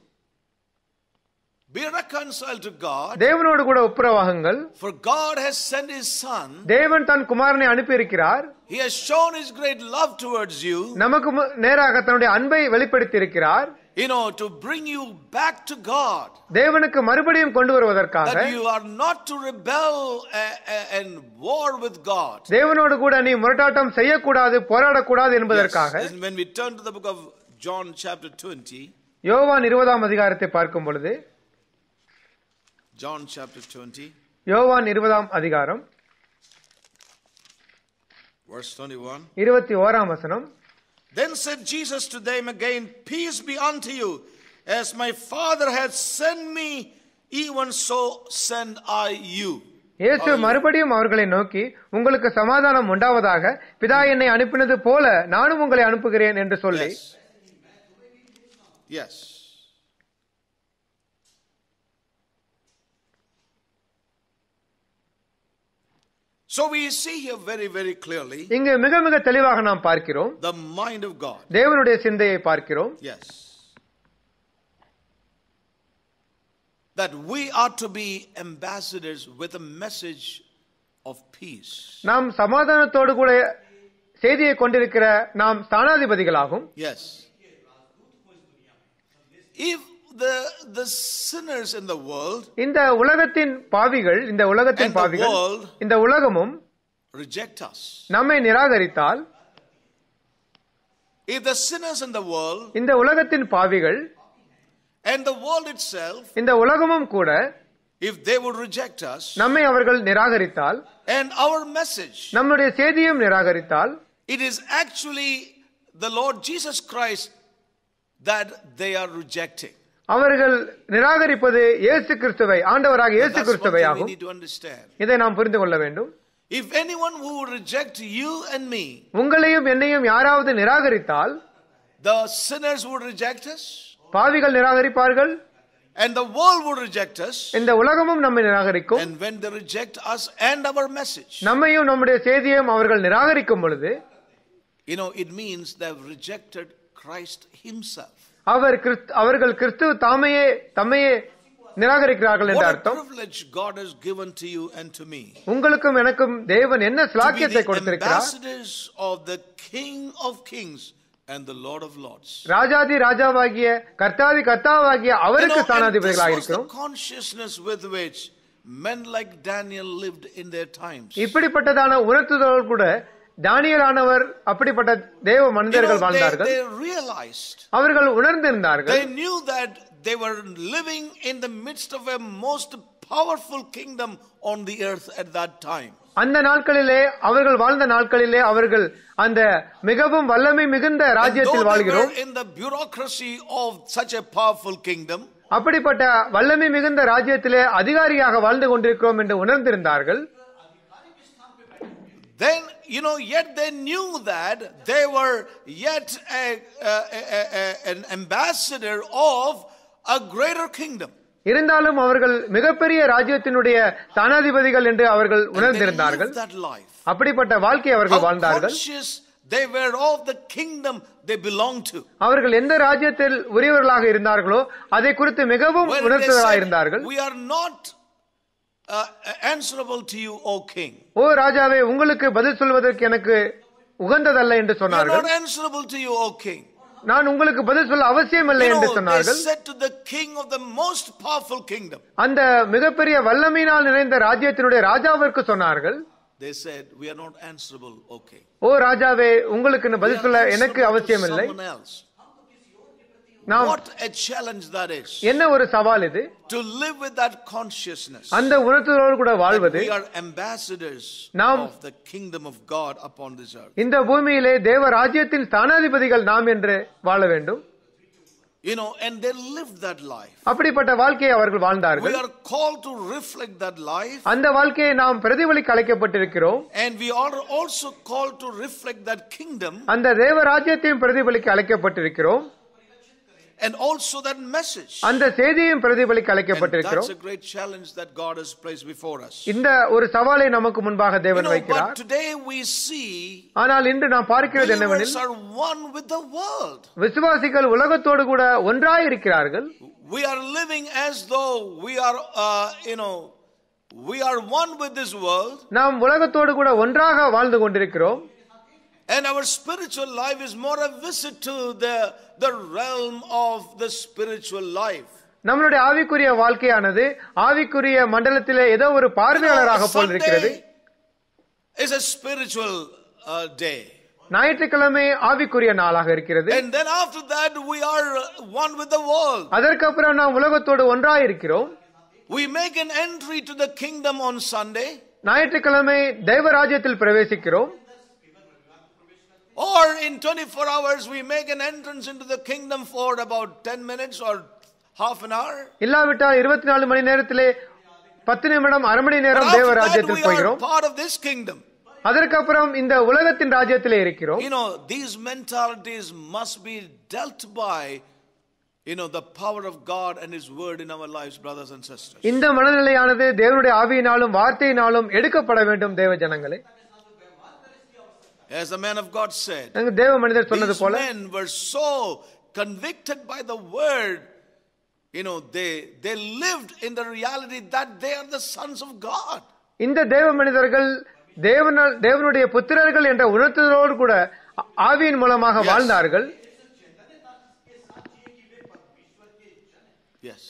Be reconciled to God. தேவனோடு கூட ஒப்புரவாகுங்கள். For God has sent his son. தேவன் தன் குமாரனை அனுப்பி இருக்கிறார். He has shown his great love towards you. நமக்கு நேராக தன்னுடைய அன்பை வெளிப்படுத்தி இருக்கிறார். You know to bring you back to God. தேவனுக்கு மறுபடியும் கொண்டு வருவதற்காக that you are not to rebel and war with God. தேவனோடு கூட நீ முரட்டாட்டம் செய்யக்கூடாது போராடக்கூடாது என்பதற்காக. Yes. When we turn to the book of John chapter 20 யோவான் இருபதாம் அதிகாரத்தை பார்க்கும் பொழுது John chapter 20 யோவான் 20 ஆம் அதிகாரம் verse 21 21 ஆம் வசனம் Then said Jesus to them again peace be unto you as my father hath sent me even so send I you இயேசு மறுபடியும் அவர்களை நோக்கி உங்களுக்கு சமாதானம் உண்டாவதாக பிதா என்னை அனுப்பினது போல நானும் உங்களை அனுப்புகிறேன் என்று சொல்லி Yes. So we see here very very clearly. இங்கு மிக மிக தெளிவாக The mind of God. தேவனுடைய சிந்தையை Yes. That we are to be ambassadors with a message of peace. நாம் சமாதானத்தோடு கூட செய்தியை கொண்டிருக்கிற நாம் ஸ்தானாதிபதிகளாகும். Yes. If the the sinners in the world இந்த உலகத்தின் பாவிகள் இந்த உலகத்தின் பாவிகள் இந்த உலகமும் reject us நம்மை நிராகரித்தால் if the sinners in the world இந்த உலகத்தின் பாவிகள் and the world itself இந்த உலகமும் கூட if they would reject us நம்மை அவர்கள் நிராகரித்தால் and our message நம்முடைய செய்தியும் நிராகரித்தால் it is actually the lord jesus christ that they are rejecting அவர்கள் நிராகரிப்பது இயேசு கிறிஸ்துவை ஆண்டவராக இயேசு கிறிஸ்துவை ஆகும் இதை நாம் புரிந்து கொள்ள வேண்டும் If anyone who would reject you and me, உங்களையும் என்னையும் யாராவது நிராகரித்தால் the sinners would reject us. பாவிகள் நிராகரிப்பார்கள் and the world would reject us இந்த உலகமும் நம்மை நிராகரிக்கும் and when they reject us and our message நம்மையும் நம்முடைய செய்தியையும் அவர்கள் நிராகரிக்கும் பொழுது you know it means they have rejected Christ himself அவர் அவர்கள் கிறிஸ்துவ தாமையே தம்மையே நிராகரிக்கிறார்கள் என்ற அர்த்தம் உங்களுக்கும் எனக்கும் தேவன் என்ன சிலாக்கியத்தை கொடுத்திருக்கிறார் ராஜாதி ராஜாவாகிய கர்த்தாதி கர்த்தாவாகிய அவருக்கு ஸ்தானாதிபதிகளாக இருக்கிறோம் இப்படிப்பட்டதான உணர்த்துதல் கூட தானியல் ஆனவர் அப்படிப்பட்ட தேவ மனிதர்கள் வாழ்ந்தார்கள் அவர்கள் உணர்ந்திருந்தார்கள் they knew that they were living in the அந்த நாட்களிலே அவர்கள் வாழ்ந்த நாட்களிலே அவர்கள் அந்த மிகவும் வல்லமை மிகுந்த ராஜ்யத்தில் வாழ்கிறோம் in the bureaucracy of such a powerful kingdom அப்படிப்பட்ட வல்லமை மிகுந்த ராஜ்யத்திலே அதிகாரியாக வாழ்ந்து கொண்டிருக்கிறோம் என்று உணர்ந்திருந்தார்கள் Then, you know, yet they knew that they were yet a, a, a, an ambassador of a greater kingdom. இருந்தாலும் அவர்கள் மிகப்பெரிய ராஜ்யத்தினுடைய தானாதிபதிகள் என்று அவர்கள் உணர்ந்திருந்தார்கள் அப்படிப்பட்ட வாழ்க்கை அவர்கள் வாழ்ந்தார்கள் அவர்கள் எந்த ராஜ்யத்தில் உரியவர்களாக இருந்தார்களோ அதை குறித்து மிகவும் உணர்ந்ததாக இருந்தார்கள் Uh, uh, answerable to you, O king. ஓ ராஜாவே உங்களுக்கு பதில் சொல்வதற்கு எனக்கு உகந்ததல்ல என்று சொன்னார்கள். Not answerable to you, O king. நான் உங்களுக்கு பதில் சொல்ல அவசியம் இல்லை என்று சொன்னார்கள் அந்த மிகப்பெரிய வல்லமையினால் நிறைந்த ராஜ்யத்தினுடைய ராஜாவிற்கு சொன்னார்கள் They said, we are not answerable, okay. ஓ ராஜாவே உங்களுக்கு பதில் சொல்ல எனக்கு அவசியம் இல்லை நாம் what a challenge that is என்ன ஒரு சவால் இது to live with that consciousness அந்த உணர்வோடு கூட வாழ்வது we are ambassadors நாம் of the kingdom of god upon this earth இந்த பூமியிலே தேவ ராஜ்யத்தின் ஸ்தானாதிபதிகள் நாம் என்று வாழ வேண்டும் You know, and they lived that life. அப்படிப்பட்ட வாழ்க்கையை அவர்கள் வாழ்ந்தார்கள். We are called to reflect that life. அந்த வாழ்க்கையை நாம் பிரதிபலிக்க அழைக்கப்பட்டிருக்கிறோம். And we are also called to reflect that kingdom. அந்த தேவ ராஜ்யத்தையும் பிரதிபலிக்க அழைக்கப்பட்டிருக்கிறோம். and also that message. அந்த செய்தியும் பிரதிபலிக்க அழைக்கப்பட்டிருக்கிறோம். That's a great challenge that God has placed before us. இந்த ஒரு சவாலை நமக்கு முன்பாக தேவன் வைக்கிறார். Today we see ஆனால் இன்று நாம் பார்க்கிறது என்னவெனில் are one with the world. விசுவாசிகள் உலகத்தோடு கூட ஒன்றாய் இருக்கிறார்கள். We are living as though we are uh, you know we are one with this world. நாம் உலகத்தோடு கூட ஒன்றாக வாழ்ந்து கொண்டிருக்கிறோம். And our spiritual life is more a visit to the, the realm of the spiritual life. நம்மளுடைய ஆவிக்குரிய வாழ்க்கையானது ஆவிக்குரிய மண்டலத்திலே ஏதோ ஒரு பார்வையாளராக போல் இருக்கிறது is a spiritual uh, day ஞாயிற்றுக்கிழமை ஆவிக்குரிய நாளாக இருக்கிறது and then after that we are one with the world அதற்கு அப்புறம் நாம் உலகத்தோடு ஒன்றாய் இருக்கிறோம் we make an entry to the kingdom on sunday ஞாயிற்றுக்கிழமை தெய்வ பிரவேசிக்கிறோம் or in 24 hours, we make an entrance into the kingdom for about 10 minutes or half an hour. இல்லாவிட்டால் இருபத்தி மணி நேரத்திலே பத்து நிமிடம் அரை மணி நேரம் தேவ ராஜ்யத்தில் போகிறோம் part of this kingdom அதற்கப்புறம் இந்த உலகத்தின் ராஜ்யத்திலே இருக்கிறோம் you know these mentalities must be dealt by you know the power of god and his word in our lives brothers and sisters இந்த மனநிலையானது தேவனுடைய ஆவியினாலும் வார்த்தையினாலும் எடுக்கப்பட வேண்டும் தேவ ஜனங்களே as the man of God said, these men were so convicted by the word, you know, they, they lived in the reality that they are the sons of God. இந்த தேவ மனிதர்கள் தேவனால் தேவனுடைய புத்திரர்கள் என்ற உணர்த்துதலோடு கூட ஆவியின் மூலமாக வாழ்ந்தார்கள் Yes.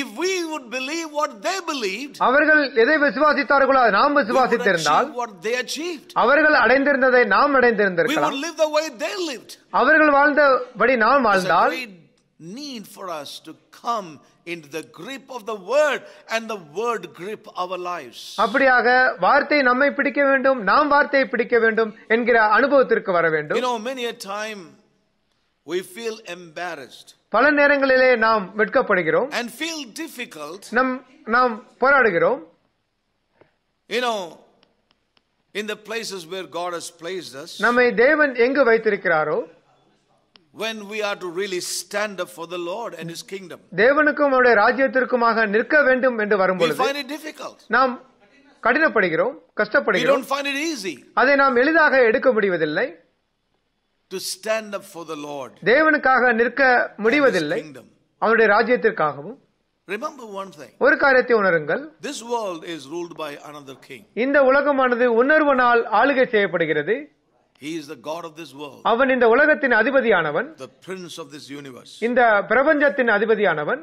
If we would believe what they believed அவர்கள் எதை விசுவாசித்தார்களோ அதை நாம் விசுவாசித்திருந்தால் what they achieved அவர்கள் அடைந்திருந்ததை நாம் அடைந்திருந்திருக்கலாம் we would live the way they lived அவர்கள் வாழ்ந்தபடி நாம் வாழ்ந்தால் need for us to come into the grip of the word and the word grip our lives அப்படியாக வார்த்தை நம்மை பிடிக்க வேண்டும் நாம் வார்த்தையை பிடிக்க வேண்டும் என்கிற அனுபவத்திற்கு வர வேண்டும் you know many a time we feel embarrassed பல நேரங்களிலே நாம் வெட்கப்படுகிறோம் and feel difficult நம் நாம் போராடுகிறோம் you know in the places where god has placed us நம்மை தேவன் எங்கு வைத்திருக்கிறாரோ when we are to really stand up for the lord and his kingdom தேவனுக்கும் அவருடைய ராஜ்யத்திற்குமாக நிற்க வேண்டும் என்று வரும்பொழுது we find it difficult நாம் கடினப்படுகிறோம் கஷ்டப்படுகிறோம் we don't find it easy அதை நாம் எளிதாக எடுக்க முடிவதில்லை ஸ்டாண்ட் அப் த லார்ட் தேவனுக்காக நிற்க முடிவதில்லை அவருடைய ராஜ்யத்திற்காகவும் Remember one thing. ஒரு காரியத்தை உணருங்கள் This world is ruled by another king. இந்த உலகமானது உணர்வனால் ஆளுகை செய்யப்படுகிறது He is the god of this world. அவன் இந்த உலகத்தின் அதிபதியானவன் The prince of this universe. இந்த பிரபஞ்சத்தின் அதிபதியானவன்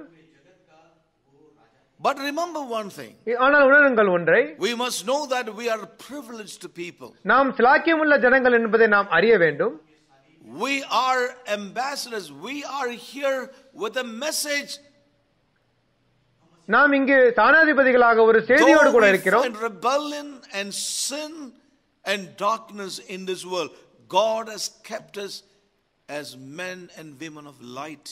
But remember one thing. ஆனால் உணருங்கள் ஒன்றை We must know that we are privileged people. நாம் சிலாக்கியமுள்ள ஜனங்கள் என்பதை நாம் அறிய வேண்டும் We are ambassadors. We are here with a message. நாம் இங்கே தானாதிபதிகளாக ஒரு செய்தியோடு கூட இருக்கிறோம். And rebellion and sin and darkness in this world. God has kept us as men and women of light.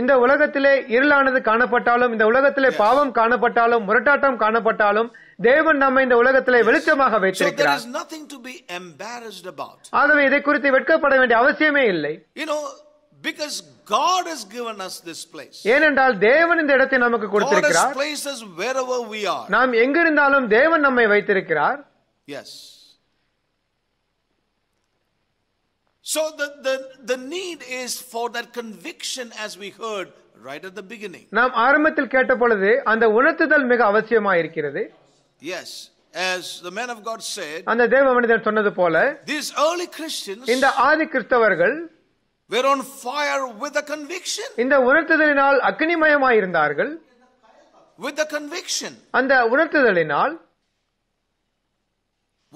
இந்த உலகத்திலே இருளானது காணப்பட்டாலும் இந்த உலகத்திலே பாவம் காணப்பட்டாலும் முரட்டாட்டம் காணப்பட்டாலும் தேவன் நம்மை இந்த உலகத்திலே வெளிச்சமாக வைத்திருக்கிறார் ஆகவே இதை குறித்து வெட்கப்பட வேண்டிய அவசியமே இல்லை God has given us this place. ஏனென்றால் தேவன் இந்த இடத்தை நமக்கு கொடுத்திருக்கிறார். God has placed us wherever we are. நாம் எங்கிருந்தாலும் தேவன் நம்மை வைத்திருக்கிறார். Yes. So the, the, the need is for that conviction as we heard right at the beginning. நாம் ஆரம்பத்தில் கேட்ட அந்த உணர்த்துதல் மிக அவசியமாக இருக்கிறது. Yes. As the man of God said, அந்த தேவ மனிதன் சொன்னது போல these early Christians இந்த ஆதி கிறிஸ்தவர்கள் were on fire with a conviction. இந்த உணர்த்துதலினால் அக்னிமயமாய் இருந்தார்கள். With the conviction. அந்த உணர்த்துதலினால்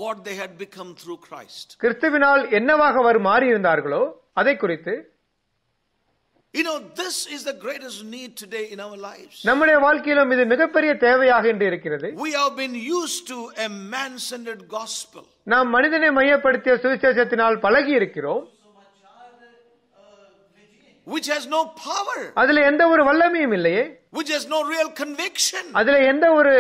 what they had become through Christ. கிறிஸ்துவினால் என்னவாக அவர் மாறி இருந்தார்களோ அதை குறித்து You know, this is the greatest need today in our lives. நம்முடைய வாழ்க்கையிலும் இது மிகப்பெரிய தேவையாக இருக்கிறது. We have been used to a man-centered gospel. நாம் மனிதனை மையப்படுத்திய சுவிசேஷத்தினால் பழகி இருக்கிறோம். which has no power அதுல எந்த ஒரு வல்லமையும் இல்லையே which has no real conviction அதுல எந்த ஒரு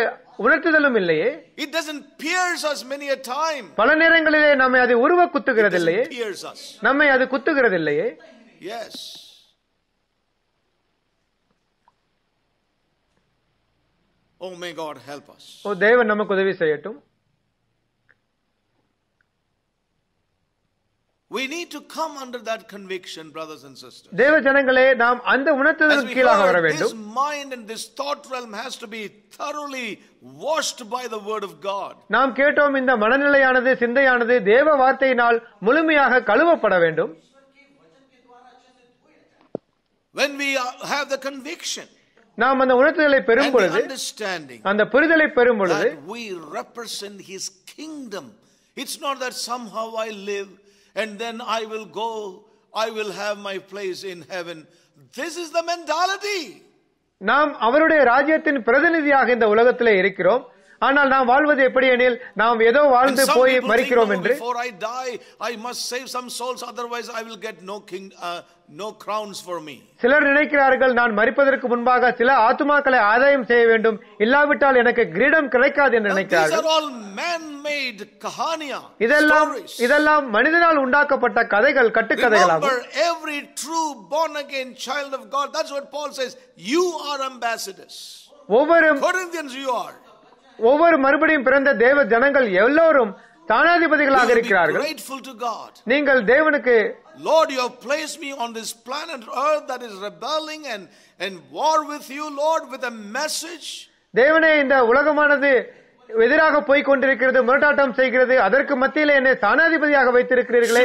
உணர்த்துதலும் இல்லையே it doesn't pierce us many a time பல நேரங்களிலே நம்மை அது உருவ குத்துகிறது இல்லையே பியர்ஸ் நம்மை அது குத்துகிறது இல்லையே yes oh oh, may God help us oh தேவன் நமக்கு உதவி செய்யட்டும் We need to come under that conviction, brothers and sisters. As we நாம் This mind and this thought realm has to be thoroughly washed by the word of God. நாம் கேட்டோம் இந்த மனநிலையானது சிந்தையானது தேவ வார்த்தையினால் முழுமையாக கழுவப்பட வேண்டும். When we have the conviction நாம் அந்த உணர்த்துதலை பெறும் பொழுது அந்த புரிதலை பெறும் பொழுது we represent his kingdom it's not that somehow i live and then I will go, I will have my place in heaven. This is the mentality. நாம் அவருடைய ராஜ்யத்தின் பிரதிநிதியாக இந்த உலகத்திலே இருக்கிறோம் ஆனால் நாம் வாழ்வது எப்படி எனில் நாம் ஏதோ வாழ்ந்து போய் மறிக்கிறோம் என்று before i die i must save some souls otherwise i will get no king uh, சிலர் நினைக்கிறார்கள் நான் மறிப்பதற்கு முன்பாக சில ஆத்துமாக்களை ஆதாயம் செய்ய வேண்டும் இல்லாவிட்டால் எனக்கு கிரீடம் கிடைக்காது என்று நினைக்கிறார்கள் இதெல்லாம் இதெல்லாம் மனிதனால் உண்டாக்கப்பட்ட கதைகள் கட்டுக்கதைகளாகும் every true born again child of god that's what paul says you are ambassadors ஒவ்வொரு Corinthians you are ஒவ்வொரு மறுபடியும் பிறந்த தேவ ஜனங்கள் எல்லோரும் தானாதிபதிகளாக இருக்கிறார்கள் நீங்கள் தேவனுக்கு Lord, you have placed me on this planet earth that is rebelling and, and war with you, Lord, with a message. தேவனே இந்த உலகமானது எதிராக போய் கொண்டிருக்கிறது முரட்டாட்டம் செய்கிறது அதற்கு மத்தியில் என்னை தானாதிபதியாக வைத்திருக்கிறீர்களே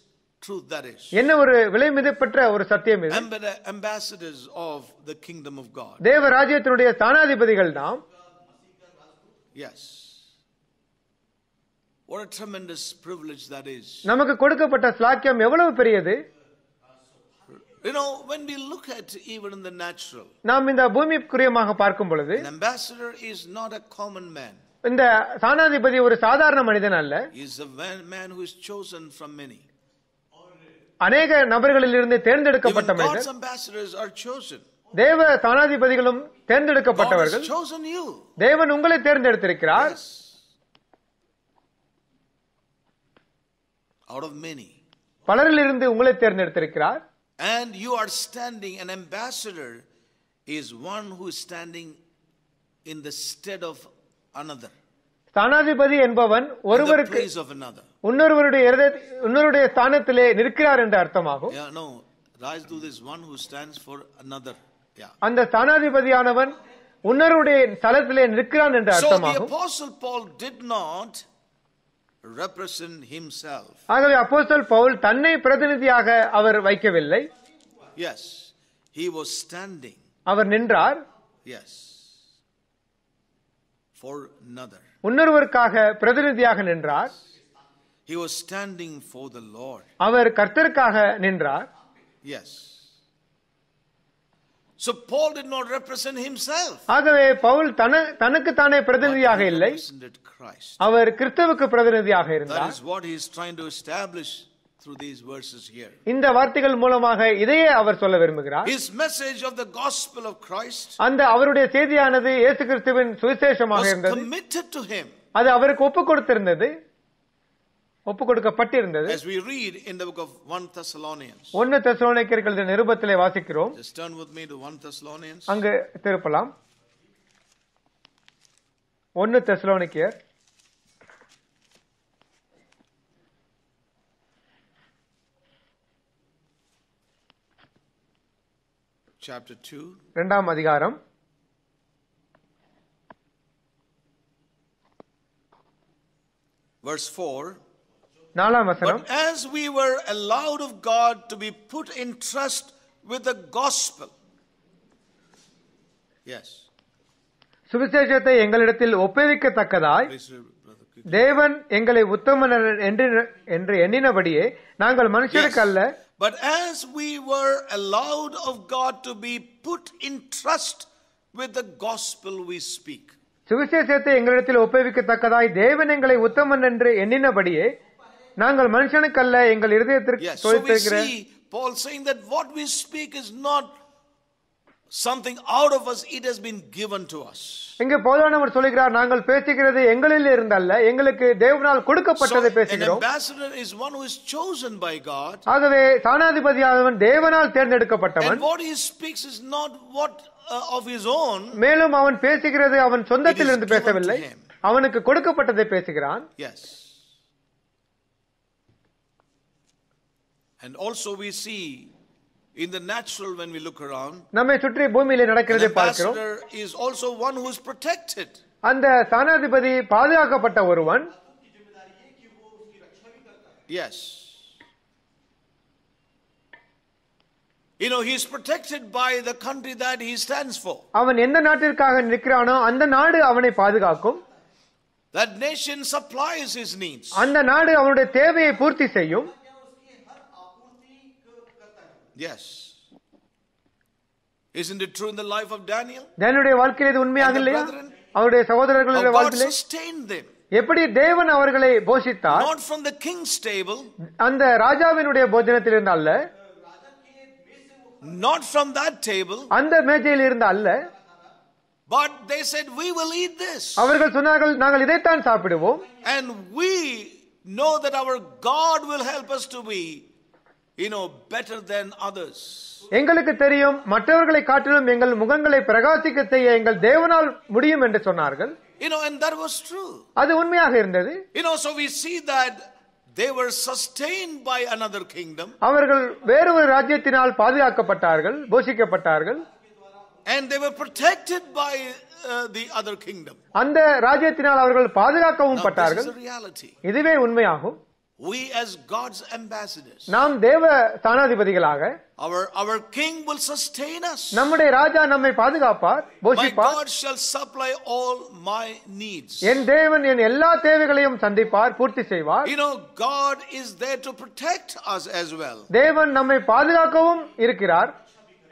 truth that is என்ன ஒரு விலை மிதப்பற்ற ஒரு சத்தியம் இது ambassadors of the kingdom of god தேவ ராஜ்யத்தினுடைய ஸ்தானாதிபதிகள் நாம் yes what a tremendous privilege that is நமக்கு கொடுக்கப்பட்ட ஸ்லாக்கியம் எவ்வளவு பெரியது You know, when we look at even in the natural, நாம் இந்த பூமி குறியமாக பார்க்கும் பொழுது an ambassador is not a common man. இந்த சானாதிபதி ஒரு சாதாரண மனிதன் அல்ல. He is a man who is chosen from many. அநேக நபர்களிலிருந்து தேர்ந்தெடுக்கப்பட்ட மனிதர் தேவ தானாதிபதிகளும் தேர்ந்தெடுக்கப்பட்டவர்கள் தேவன் உங்களை தேர்ந்தெடுத்திருக்கிறார் பலரிலிருந்து உங்களை தேர்ந்தெடுத்திருக்கிறார் and you are standing an ambassador is one who is standing in the stead of another தானாதிபதி என்பவன் ஒருவருக்கு இன்னொருவருடைய இன்னொருடைய ஸ்தானத்திலே நிற்கிறார் என்று அர்த்தமாகும் அந்த ஸ்தானாதிபதியானவன் உன்னருடைய தளத்திலே நிற்கிறான் என்று அர்த்தமாகும் ஆகவே அப்போஸ்தல் பவுல் தன்னை பிரதிநிதியாக அவர் வைக்கவில்லை yes he was standing அவர் நின்றார் yes for another உன்னொருவருக்காக பிரதிநிதியாக நின்றார் He was standing for the Lord. அவர் கர்த்தருக்காக நின்றார். Yes. So Paul did not represent himself. ஆகவே பவுல் தனக்கு தானே பிரதிநிதியாக இல்லை. அவர் கிறிஸ்துவுக்கு பிரதிநிதியாக இருந்தார். That is what he is trying to establish through these verses here. இந்த வார்த்தைகள் மூலமாக இதையே அவர் சொல்ல விரும்புகிறார். His message of the gospel of Christ. அந்த அவருடைய செய்தியானது இயேசு கிறிஸ்துவின் சுவிசேஷமாக இருந்தது. committed to him. அது அவருக்கு ஒப்பு கொடுத்திருந்தது. ஒப்பு கொடுக்கப்பட்டிருந்தது as we read in the book of 1 thessalonians 1 தெசலோனிக்கேயர்களின் நிருபத்திலே வாசிக்கிறோம் just turn with me to 1 thessalonians அங்கே திருப்பலாம் 1 தெசலோனிக்கேயர் chapter 2 இரண்டாம் அதிகாரம் verse 4 நாலாம் வசனம் as we were allowed of God to be put in trust with the gospel yes சுவிசேஷத்தை எங்களிடத்தில் ஒப்புவிக்கத்தக்கதாய் தேவன் எங்களை உத்தமனர் என்று என்று எண்ணினபடியே நாங்கள் மனுஷருக்கு அல்ல but as we were allowed of God to be put in trust with the gospel we speak சுவிசேஷத்தை எங்களிடத்தில் ஒப்புவிக்கத்தக்கதாய் தேவன் எங்களை உத்தமன் என்று எண்ணினபடியே நாங்கள் மனுஷனுக்கு அல்ல எங்கள் இருதயத்திற்கு சோதித்திருக்கிற Paul saying that what we speak is not something out of us it has been given to us இங்க பவுலானவர் சொல்கிறார் நாங்கள் பேசுகிறது எங்களில் இருந்தல்ல எங்களுக்கு தேவனால் கொடுக்கப்பட்டதை பேசுகிறோம் an ambassador is one who is chosen by god ஆகவே சானாதிபதியானவன் தேவனால் தேர்ந்தெடுக்கப்பட்டவன் and what he speaks is not what uh, of his own மேலும் அவன் பேசுகிறது அவன் சொந்தத்தில் இருந்து பேசவில்லை அவனுக்கு கொடுக்கப்பட்டதை பேசுகிறான் yes And also we see in the natural when we look around நம்மை சுற்றி பூமியிலே நடக்கிறதை பார்க்கிறோம் ambassador is also one who is protected. அந்த சானாதிபதி பாதுகாக்கப்பட்ட ஒருவன் Yes. You know, he is protected by the country that he stands for. அவன் எந்த நாட்டிற்காக நிற்கிறானோ அந்த நாடு அவனை பாதுகாக்கும் That nation supplies his needs. அந்த நாடு அவனுடைய தேவையை பூர்த்தி செய்யும் Yes. Isn't it true in the life of Daniel? டேனியலுடைய வாழ்க்கையில் இது உண்மையாக இல்லையா அவருடைய சகோதரர்களுடைய வாழ்க்கையிலே sustained them. எப்படி தேவன் அவர்களை போஷித்தார் not from the king's table அந்த ராஜாவினுடைய போஜனத்தில் இருந்து அல்ல not from that table அந்த மேஜையில் இருந்து அல்ல but they said we will eat this அவர்கள் சொன்னார்கள் நாங்கள் இதைத்தான் சாப்பிடுவோம் and we know that our god will help us to be எங்களுக்கு தெரியும் மற்றவர்களை காட்டிலும் எங்கள் முகங்களை பிரகாசிக்க செய்ய எங்கள் தேவனால் முடியும் என்று சொன்னார்கள் You know, and that was true. அது உண்மையாக இருந்தது. You know, so we see that they were sustained by another kingdom. அவர்கள் வேறு ஒரு ராஜ்யத்தினால் பாதுகாக்கப்பட்டார்கள், போஷிக்கப்பட்டார்கள். And they were protected by uh, the other kingdom. அந்த ராஜ்யத்தினால் அவர்கள் பாதுகாக்கவும் பட்டார்கள். இதுவே உண்மையாகும். we as God's ambassadors. நாம் தேவ தானாதிபதிகளாக our our king will sustain us. நம்முடைய ராஜா நம்மை பாதுகாப்பார், My God shall supply all my needs. என் தேவன் என் எல்லா தேவைகளையும் சந்திப்பார், பூர்த்தி செய்வார். You know God is there to protect us as well. தேவன் நம்மை பாதுகாக்கவும் இருக்கிறார்.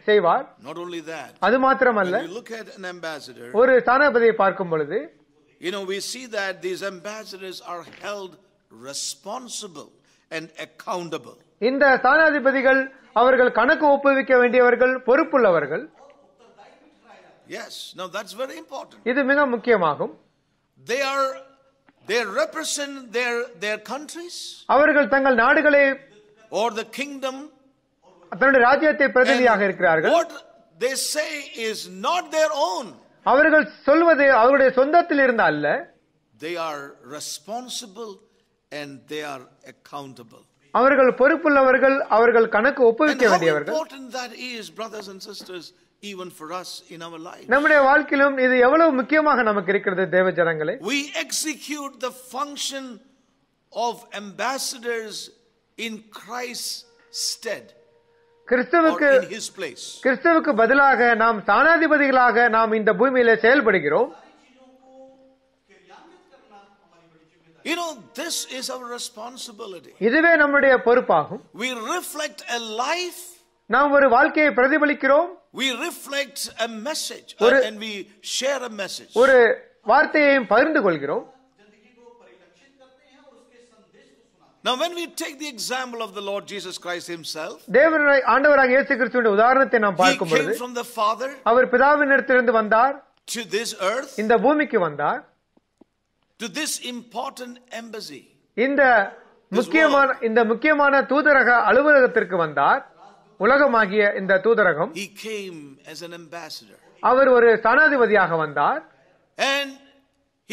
செய்வார் not only that அது மாத்திரமல்ல look at an ambassador ஒரு தானாபதியை பார்க்கும் பொழுது you know we see that these ambassadors are held responsible and accountable. இந்த தானாதிபதிகள் அவர்கள் கணக்கு ஒப்புவிக்க வேண்டியவர்கள் பொறுப்புள்ளவர்கள் Yes, now that's very important. They are they represent their their countries. or the kingdom தன்னுடைய What they say is not their own. They are responsible and they are accountable. அவர்கள் பொறுப்புள்ளவர்கள் அவர்கள் கணக்கு ஒப்புவிக்க வேண்டியவர்கள் important that is brothers and sisters even for us in our life நம்முடைய வாழ்க்கையிலும் இது எவ்வளவு முக்கியமாக நமக்கு இருக்கிறது தேவ ஜனங்களே we execute the function of ambassadors in Christ's stead கிறிஸ்துவுக்கு கிறிஸ்துவுக்கு பதிலாக நாம் தானாதிபதிகளாக நாம் இந்த பூமியில செயல்படுகிறோம் You know, this is our responsibility. இதுவே நம்முடைய பொறுப்பாகும். We reflect a life. நாம் ஒரு வாழ்க்கையை பிரதிபலிக்கிறோம். We reflect a message and we share a message. ஒரு வார்த்தையையும் பகிர்ந்து கொள்கிறோம். Now, when we take the example of the Lord Jesus Christ Himself, He came from the Father. Our பிதாவின் இடத்திலிருந்து To this earth. to this important embassy. இந்த முக்கியமான இந்த முக்கியமான தூதரக அலுவலகத்திற்கு வந்தார் உலகமாகிய இந்த தூதரகம் he came as an ambassador அவர் ஒரு சனாதிபதியாக வந்தார் and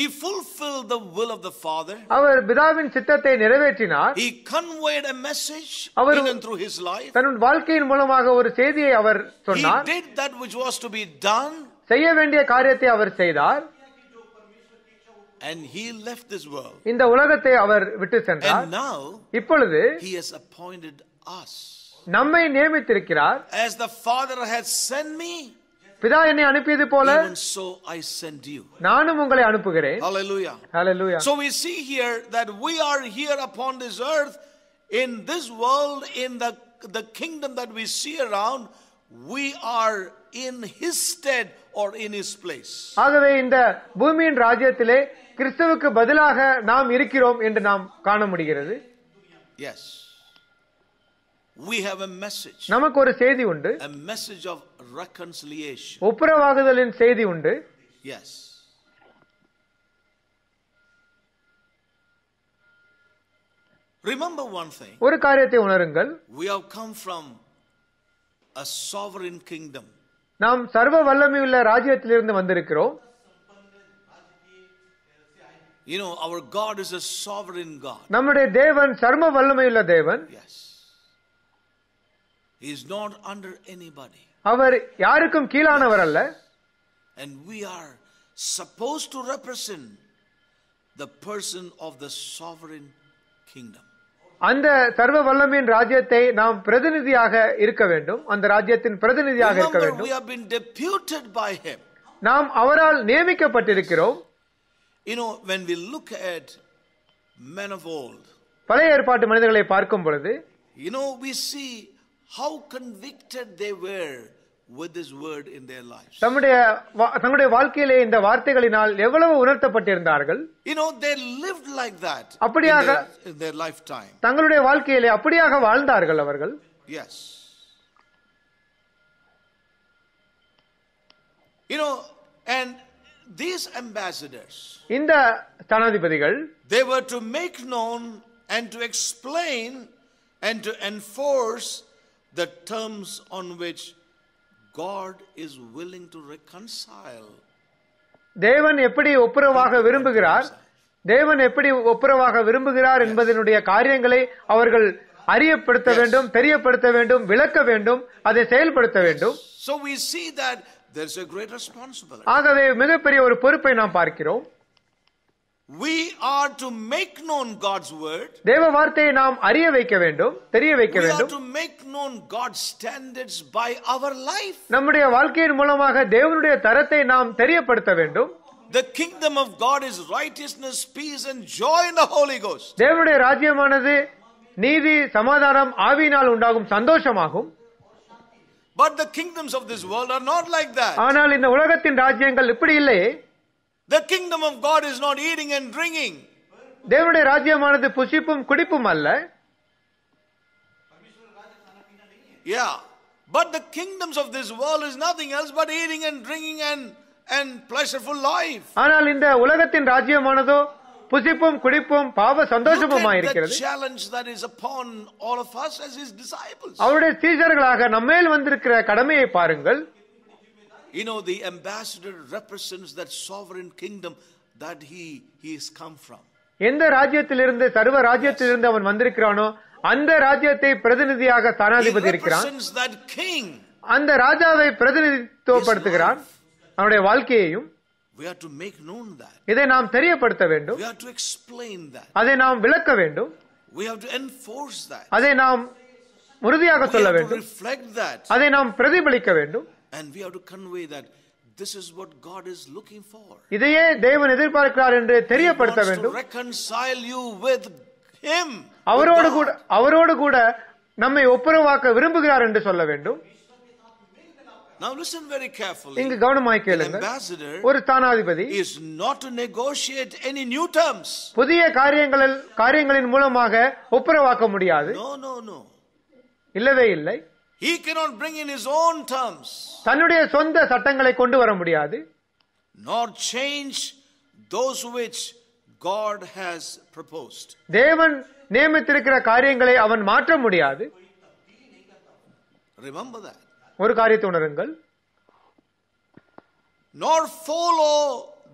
he fulfilled the will of the father அவர் பிதாவின் சித்தத்தை நிறைவேற்றினார் he conveyed a message our through his life தன் வாழ்க்கையின் மூலமாக ஒரு செய்தியை அவர் சொன்னார் he did that which was to be done செய்ய வேண்டிய காரியத்தை அவர் செய்தார் and he left this world இந்த உலகத்தை அவர் விட்டு சென்றார் and now இப்பொழுது he has appointed us நம்மை நியமித்திருக்கிறார் as the father has sent me பிதா என்னை அனுப்பியது போல so i send you நானும் உங்களை அனுப்புகிறேன் hallelujah hallelujah so we see here that we are here upon this earth in this world in the the kingdom that we see around we are in his stead or in his place ஆகவே இந்த பூமியின் ராஜ்யத்திலே கிறிஸ்துவுக்கு பதிலாக நாம் இருக்கிறோம் என்று நாம் காண முடிகிறது yes we have a message நமக்கு ஒரு செய்தி உண்டு a message of reconciliation ஒப்புரவாகுதலின் செய்தி உண்டு yes remember one thing ஒரு காரியத்தை உணருங்கள் we have come from a sovereign kingdom நாம் சர்வ வல்லமையுள்ள ராஜ்யத்திலிருந்து வந்திருக்கிறோம் you know our god is a sovereign god நம்முடைய Devan, சர்ம வல்லமையுள்ள Devan. yes he is not under anybody அவர் யாருக்கும் கீழானவர் அல்ல and we are supposed to represent the person of the sovereign kingdom And அந்த சர்வ வல்லமையின் ராஜ்யத்தை நாம் பிரதிநிதியாக இருக்க வேண்டும் அந்த ராஜ்யத்தின் பிரதிநிதியாக இருக்க வேண்டும் we have been deputed by him நாம் அவரால் நியமிக்கப்பட்டிருக்கிறோம் you know, when we look at men of old, you know, we see how convicted they were with this word in their lives. தம்முடைய தங்களுடைய வாழ்க்கையிலே இந்த வார்த்தைகளினால் எவ்வளவு உணர்த்தப்பட்டிருந்தார்கள் You know, they lived like that in their, in their lifetime. தங்களுடைய வாழ்க்கையிலே அப்படியாக வாழ்ந்தார்கள் Yes. You know, and these ambassadors they were to make known and to explain and to enforce the terms on which god is willing to reconcile தேவன் எப்படி ஒப்புரவாக விரும்புகிறார் தேவன் எப்படி ஒப்புரவாக விரும்புகிறார் என்பதனுடைய காரியங்களை அவர்கள் அறியப்படுத்த வேண்டும் தெரியப்படுத்த வேண்டும் விளக்க வேண்டும் அதை செயல்படுத்த so we see that there's a great responsibility. ஆகவே மிகப்பெரிய ஒரு பொறுப்பை நாம் பார்க்கிறோம். We are to make known God's word. தேவ வார்த்தையை நாம் அறிய வைக்க வேண்டும், தெரிய வைக்க வேண்டும். We are to make known God's standards by our life. நம்முடைய வாழ்க்கையின் மூலமாக தேவனுடைய தரத்தை நாம் தெரியப்படுத்த வேண்டும். The kingdom of God is righteousness, peace and joy in the Holy Ghost. தேவனுடைய ராஜ்யமானது நீதி, சமாதானம், ஆவியினால் உண்டாகும் சந்தோஷமாகும். But the kingdoms of this world are not like that. The kingdom of God is not eating and drinking. தேவனுடைய ராஜ்யமானது pushipum, kudipum, அல்ல. Yeah. But the kingdoms of this world is nothing else but eating and drinking and and pleasureful life. புசிப்பும் குடிப்பும் பாவ சந்தோஷமுமா இருக்கிறது அவருடைய சீசர்களாக நம்மேல் வந்திருக்கிற கடமையை பாருங்கள் You know, the ambassador represents that sovereign kingdom that he, he has come from. எந்த ராஜ்யத்திலிருந்து சர்வ ராஜ்யத்திலிருந்து அவன் வந்திருக்கிறானோ அந்த ராஜ்யத்தை பிரதிநிதியாக சனாதிபதி இருக்கிறான் அந்த ராஜாவை பிரதிநிதித்துவப்படுத்துகிறான் அவனுடைய வாழ்க்கையையும் இதை நாம் தெரியப்படுத்த வேண்டும் அதை நாம் விளக்க வேண்டும் அதை நாம் உறுதியாக சொல்ல வேண்டும் அதை நாம் பிரதிபலிக்க வேண்டும் இதையே தேவன் எதிர்பார்க்கிறார் என்று தெரியப்படுத்த வேண்டும் அவரோடு கூட அவரோடு கூட நம்மை ஒப்புரவாக்க விரும்புகிறார் என்று சொல்ல வேண்டும் Now listen very carefully. இங்கு கவனமாய் கேளுங்க ஒரு தானாதிபதி is not to negotiate any new terms. புதிய காரியங்களில் காரியங்களின் மூலமாக ஒப்புரவாக்க முடியாது. No no no. இல்லவே இல்லை. He cannot bring in his own terms. தன்னுடைய சொந்த சட்டங்களை கொண்டு வர முடியாது. Nor change those which God has proposed. தேவன் நியமித்திருக்கிற காரியங்களை அவன் மாற்ற முடியாது. Remember that. ஒரு காரியத்தை உணருங்கள் nor follow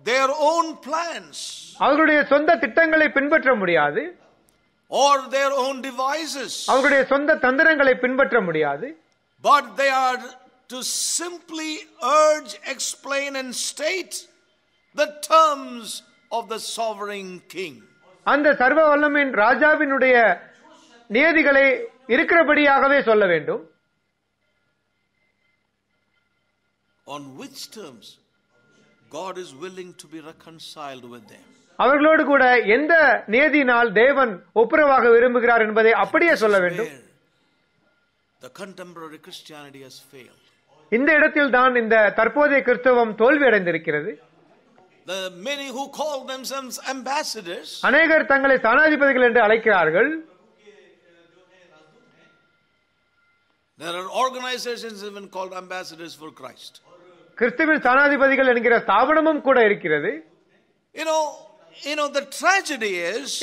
their own plans அவர்களுடைய சொந்த திட்டங்களை பின்பற்ற முடியாது or their own devices அவர்களுடைய சொந்த தந்திரங்களை பின்பற்ற முடியாது but they are to simply urge explain and state the terms of the sovereign king அந்த சர்வ ராஜாவினுடைய நியதிகளை இருக்கிறபடியாகவே சொல்ல வேண்டும் on which terms God is willing to be reconciled with them. அவர்களோடு கூட எந்த நியதியினால் தேவன் ஒப்புரவாக விரும்புகிறார் என்பதை அப்படியே சொல்ல வேண்டும் The contemporary Christianity has failed. இந்த இடத்தில் தான் இந்த தற்போதைய கிறிஸ்தவம் தோல்வி அடைந்திருக்கிறது The many who call themselves ambassadors அநேகர் தங்களை சனாதிபதிகள் என்று அழைக்கிறார்கள் There are organizations even called ambassadors for Christ. கிறிஸ்துவின் சனாதிபதிகள் என்கிற ஸ்தாபனமும் கூட இருக்கிறது you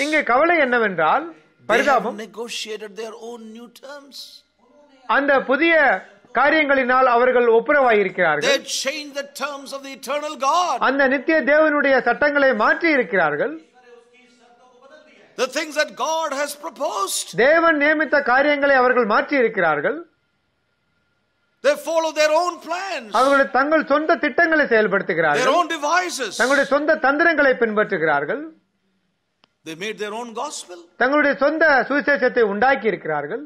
இங்க கவலை என்னவென்றால் பரிதாபம் அந்த புதிய காரியங்களினால் அவர்கள் ஒப்புரவாயிருக்கிறார்கள் இருக்கிறார்கள் அந்த நித்திய தேவனுடைய சட்டங்களை மாற்றி இருக்கிறார்கள் the things that god has proposed தேவன் நியமித்த காரியங்களை அவர்கள் மாற்றி இருக்கிறார்கள் They follow their own plans. அவர்கள் தங்கள் சொந்த திட்டங்களை செயல்படுத்துகிறார்கள். Their own devices. தங்களுடைய சொந்த தந்திரங்களை பின்பற்றுகிறார்கள். They made their own gospel. தங்களுடைய சொந்த சுவிசேஷத்தை உண்டாக்கி இருக்கிறார்கள்.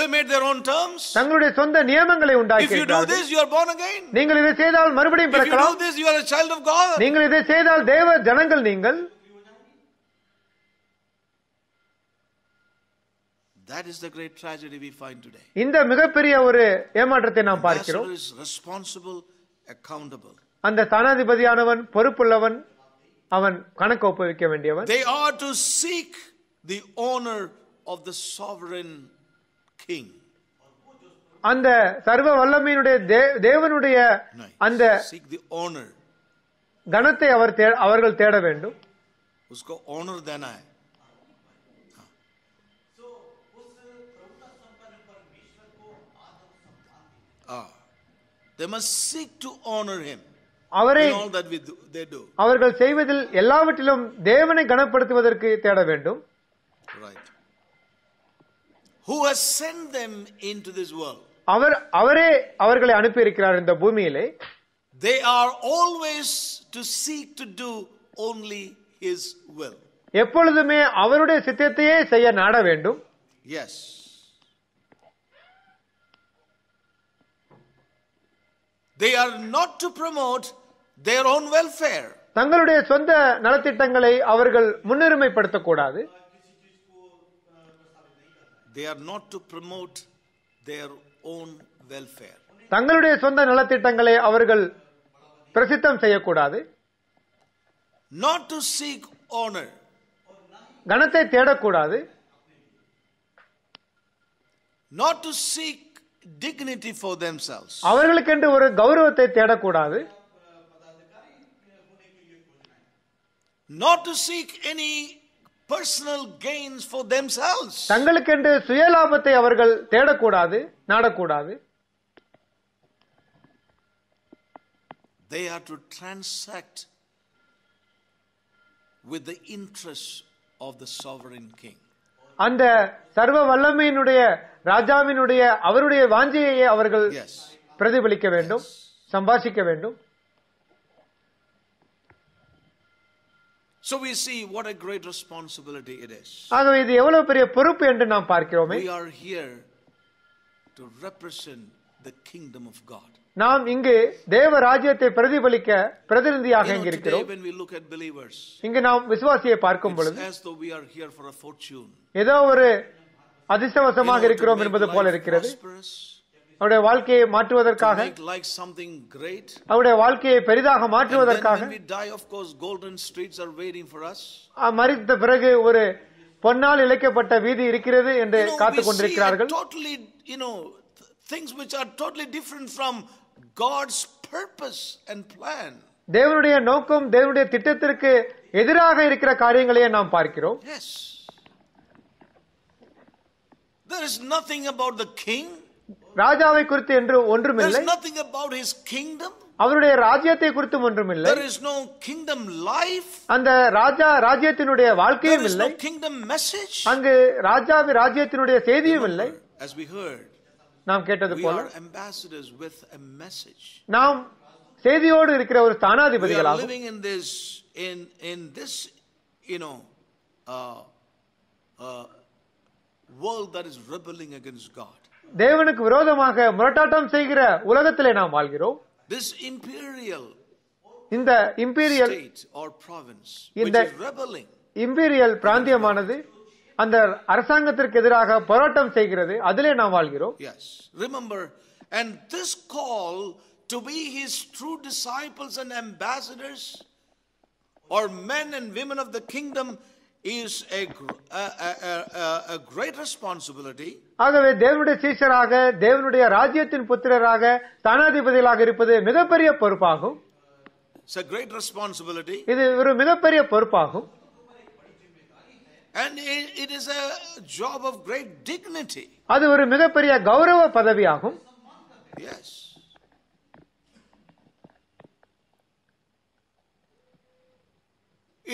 They made their own terms. தங்களுடைய சொந்த நியமங்களை உண்டாக்கி If you do this you are born again. நீங்கள் இதை செய்தால் மறுபடியும் பிறக்கலாம். If you do this you are a child of God. நீங்கள் இதை செய்தால் தேவ ஜனங்கள் நீங்கள். That is the great tragedy we find today. இந்த மிகப்பெரிய ஒரு ஏமாற்றத்தை நாம் பார்க்கிறோம். is responsible, accountable. அந்த தனாதிபதியானவன் பொறுப்புள்ளவன் அவன் கணக்கு ஒப்புவிக்க வேண்டியவன். They are to seek the honor of the sovereign king. அந்த சர்வ வல்லமையினுடைய தேவனுடைய அந்த கணத்தை அவர் அவர்கள் தேட வேண்டும். उसको देना है They must seek to honor him. அவரை அவர்கள் செய்வதில் எல்லாவற்றிலும் தேவனை கனப்படுத்துவதற்கு தேட வேண்டும் who has sent them into this world அவர் அவரே அவர்களை அனுப்பி இருக்கிறார் இந்த பூமியிலே they are always to seek to do only his will எப்பொழுதுமே அவருடைய சித்தத்தையே செய்ய நாட வேண்டும் yes They are not to promote their own welfare. தங்களுடைய சொந்த நலத்திட்டங்களை அவர்கள் முன்னுரிமைப்படுத்தக்கூடாது they are not to promote their own welfare தங்களுடைய சொந்த நலத்திட்டங்களை அவர்கள் பிரசித்தம் செய்யக்கூடாது not to seek honor கணத்தை தேடக்கூடாது not to seek dignity for themselves அவர்களுக்கென்று ஒரு கௌரவத்தை தேடக்கூடாது not to seek any personal gains for themselves தங்களுக்கென்று சுயலாபத்தை அவர்கள் தேடக்கூடாது நாடக்கூடாது they are to transact with the interests of the sovereign king அந்த சர்வ வல்லமையினுடைய ராஜாவினுடைய அவருடைய வாஞ்சையை அவர்கள் பிரதிபலிக்க வேண்டும் சம்பாஷிக்க வேண்டும் So we see what a great responsibility it is. ஆகவே இது எவ்வளவு பெரிய பொறுப்பு என்று நாம் பார்க்கிறோமே. We are here to represent the kingdom of God. நாம் இங்கு தேவ ராஜ்யத்தை பிரதிபலிக்க பிரதிநிதியாக இங்கு நாம் விசுவாசியை பார்க்கும் பொழுது ஏதோ ஒரு அதிர்ஷ்டவசமாக இருக்கிறோம் என்பது போல இருக்கிறது அவருடைய வாழ்க்கையை மாற்றுவதற்காக அவருடைய வாழ்க்கையை பெரிதாக மாற்றுவதற்காக மறித்த பிறகு ஒரு பொன்னால் இழைக்கப்பட்ட வீதி இருக்கிறது என்று காத்துக் கொண்டிருக்கிறார்கள் things which are totally different from God's purpose and plan. தேவனுடைய நோக்கம் தேவனுடைய திட்டத்திற்கு எதிராக இருக்கிற காரியங்களையே நாம் பார்க்கிறோம் Yes. There is nothing about the king. ராஜாவை குறித்து என்று ஒன்றும் இல்லை. There is nothing about his kingdom. அவருடைய ராஜ்யத்தை குறித்தும் ஒன்றும் இல்லை. There is no kingdom life. அந்த ராஜா ராஜ்யத்தினுடைய வாழ்க்கையும் இல்லை. There is no kingdom message. அங்கு ராஜாவி ராஜ்யத்தினுடைய செய்தியும் இல்லை. As we heard நாம் கேட்டது போல நாம் செய்தியோடு இருக்கிற ஒரு ஸ்தானாதிபதிகளாக in this in in this you know uh, uh, world that is rebelling against God தேவனுக்கு விரோதமாக முரட்டாட்டம் செய்கிற உலகத்திலே நாம் வாழ்கிறோம் this imperial இந்த imperial state or province இந்த rebelling imperial பிராந்தியமானது அந்த அரசாங்கத்திற்கு எதிராக போராட்டம் செய்கிறது அதிலே நாம் வாழ்கிறோம் yes remember and this call to be his true disciples and ambassadors or men and women of the kingdom is a a, a, a, a great responsibility ஆகவே தேவனுடைய சீஷராக தேவனுடைய ராஜ்யத்தின் புத்திரராக தானாதிபதிகளாக இருப்பது மிகப்பெரிய பொறுப்பாகும் இட்ஸ் a great responsibility இது ஒரு மிகப்பெரிய பொறுப்பாகும் and it is a job of great dignity அது ஒரு மிகப்பெரிய கௌரவ பதவியாகும் yes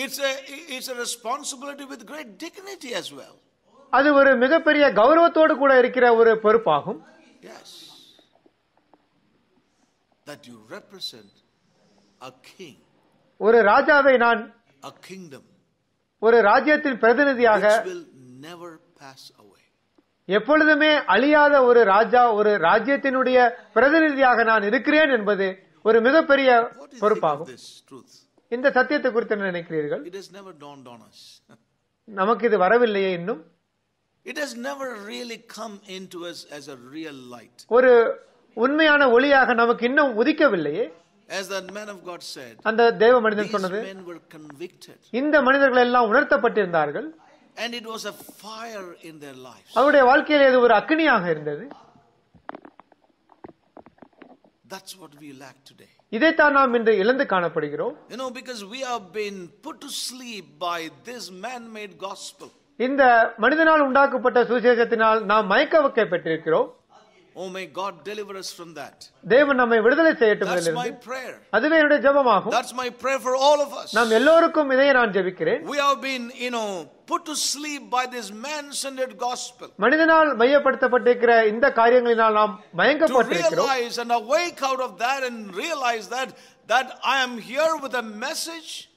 it's a it's a responsibility with great dignity as well அது ஒரு மிகப்பெரிய கௌரவத்தோடு கூட இருக்கிற ஒரு பொறுப்பாகும் yes that you represent a king ஒரு ராஜாவை நான் a kingdom ஒரு ராஜ்யத்தின் பிரதிநிதியாக எப்பொழுதுமே அழியாத ஒரு ராஜா ஒரு ராஜ்யத்தினுடைய பிரதிநிதியாக நான் இருக்கிறேன் என்பது ஒரு மிகப்பெரிய பொறுப்பாகும் இந்த சத்தியத்தை குறித்து என்ன நினைக்கிறீர்கள் நமக்கு இது வரவில்லையே இன்னும் இட் இஸ் ஒரு உண்மையான ஒளியாக நமக்கு இன்னும் உதிக்கவில்லையே As the man of God said, அந்த தேவ மனிதன் சொன்னது இந்த மனிதர்கள் எல்லாம் உணர்த்தப்பட்டிருந்தார்கள் and it was a fire in their lives அவருடைய வாழ்க்கையில அக்கினியாக இருந்தது that's what we lack today இதைத்தான் நாம் இன்று இழந்து காணப்படுகிறோம் you know because we have been put to sleep by this man made gospel இந்த மனிதனால் உண்டாக்கப்பட்ட சுவிசேஷத்தினால் நாம் மயக்க வைக்கப்பட்டிருக்கிறோம் Oh may God deliver us from that. That's my prayer. That's my prayer for all of us. We have been, you know, put to sleep by this man-centered gospel. To realize and awake out of that and realize that that I am here with a message.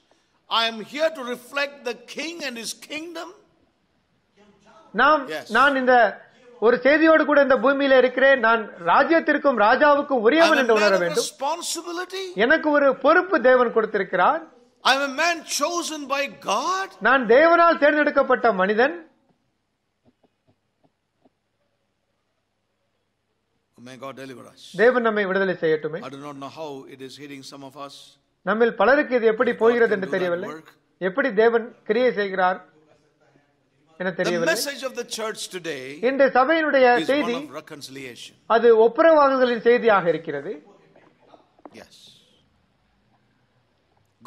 I am here to reflect the King and His kingdom. Yes. ஒரு செய்தியோடு கூட இந்த பூமியில இருக்கிறேன் நான் ராஜ்யத்திற்கும் ராஜாவுக்கும் உரியவன் என்று உணர வேண்டும் எனக்கு ஒரு பொறுப்பு தேவன் கொடுத்திருக்கிறார் I am a man chosen by God. நான் தேவனால் தேர்ந்தெடுக்கப்பட்ட மனிதன். May God deliver us. தேவன் நம்மை விடுதலை செய்யட்டுமே. I do not know how it is hitting some of us. நம்மில் பலருக்கு இது எப்படி போகிறது என்று தெரியவில்லை. எப்படி தேவன் கிரியை செய்கிறார் the message of the church today இந்த சபையினுடைய செய்தி அது ஒப்புரவாகுதலின் yes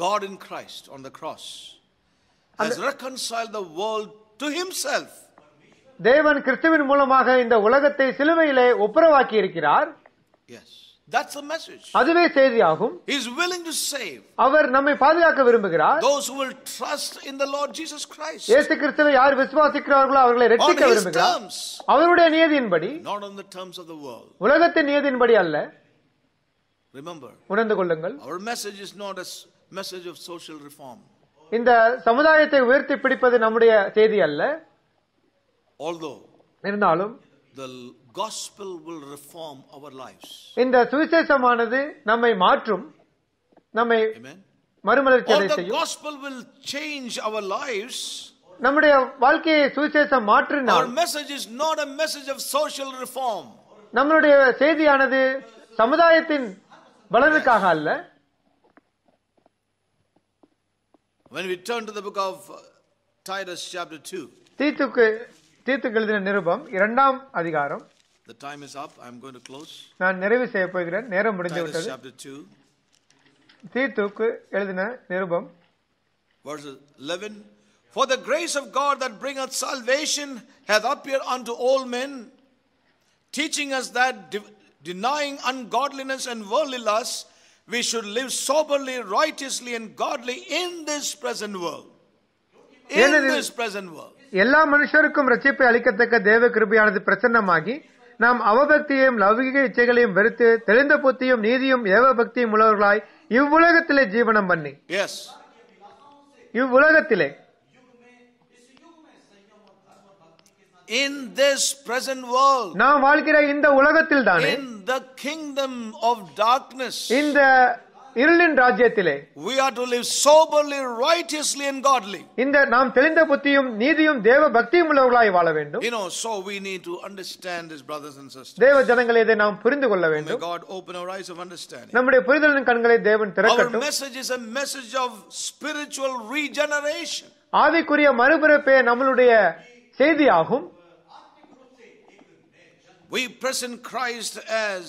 god in christ on the cross has reconciled the world to himself தேவன் கிறிஸ்துவின் மூலமாக இந்த உலகத்தை சிலுவையிலே ஒப்புரவாக்கி இருக்கிறார் yes That's the message. அதுவே செய்தியாகும். He is willing to save. அவர் நம்மை பாதுகாக்க விரும்புகிறார். Those who will trust in the Lord Jesus Christ. இயேசு கிறிஸ்துவை யார் விசுவாசிக்கிறார்களோ அவர்களை இரட்சிக்க விரும்புகிறார். அவருடைய நியதியின்படி not on the terms of the world. உலகத்தின் நியதியின்படி அல்ல. Remember. உணர்ந்து கொள்ளுங்கள். Our message is not a message of social reform. இந்த சமுதாயத்தை உயர்த்தி பிடிப்பது நம்முடைய செய்தி அல்ல. Although இருந்தாலும் the gospel will reform our lives the சுவிசேஷமானது நம்மை மாற்றும் நம்மை மறுமலர்ச்சி அடைய செய்யும் the gospel will change our lives நம்முடைய வாழ்க்கையை சுவிசேஷம் மாற்றினால் our message is not a message of social reform நம்மளுடைய செய்தியானது சமுதாயத்தின் பலனுக்காக அல்ல when we turn to the book of titus chapter 2 தீத்துக்கு தீத்துக்கு எழுதின நிருபம் இரண்டாம் அதிகாரம் The time is up. I'm going to close. நான் நிறைவு செய்ய போகிறேன் நேரம் முடிந்து விட்டது. chapter 2. தீத்துக்கு எழுதின நிருபம் verses 11 For the grace of God that bringeth salvation hath appeared unto all men, teaching us that de denying ungodliness and worldly lusts, we should live soberly, righteously, and godly in this present world. In this present world. எல்லா மனுஷருக்கும் ரட்சிப்பை அளிக்கத்தக்க தேவ கிருபையானது பிரசன்னமாகி நாம் அவபக்தியையும் லௌகிக இச்சைகளையும் வெறுத்து தெளிந்த புத்தியும் நீதியும் ஏவ பக்தியும் உள்ளவர்களாய் இவ்வுலகத்திலே ஜீவனம் பண்ணி இவ்வுலகத்திலே in this present world நாம் வாழ்கிற இந்த உலகத்தில் தானே in the kingdom of darkness இந்த இருளின் ராஜ்யத்திலே we are to live soberly righteously and godly இந்த நாம் தெளிந்த புத்தியும் நீதியும் தேவ பக்தியும் உள்ளவர்களாய் வாழ வேண்டும் you know so we need to understand this brothers and sisters தேவ ஜனங்களே இதை நாம் புரிந்து கொள்ள வேண்டும் may god open our eyes of understanding நம்முடைய புரிதலின் கண்களை தேவன் திறக்கட்டும் our message is a message of spiritual regeneration ஆவிக்குரிய மறுபிறப்பே நம்மளுடைய செய்தியாகும் we present christ as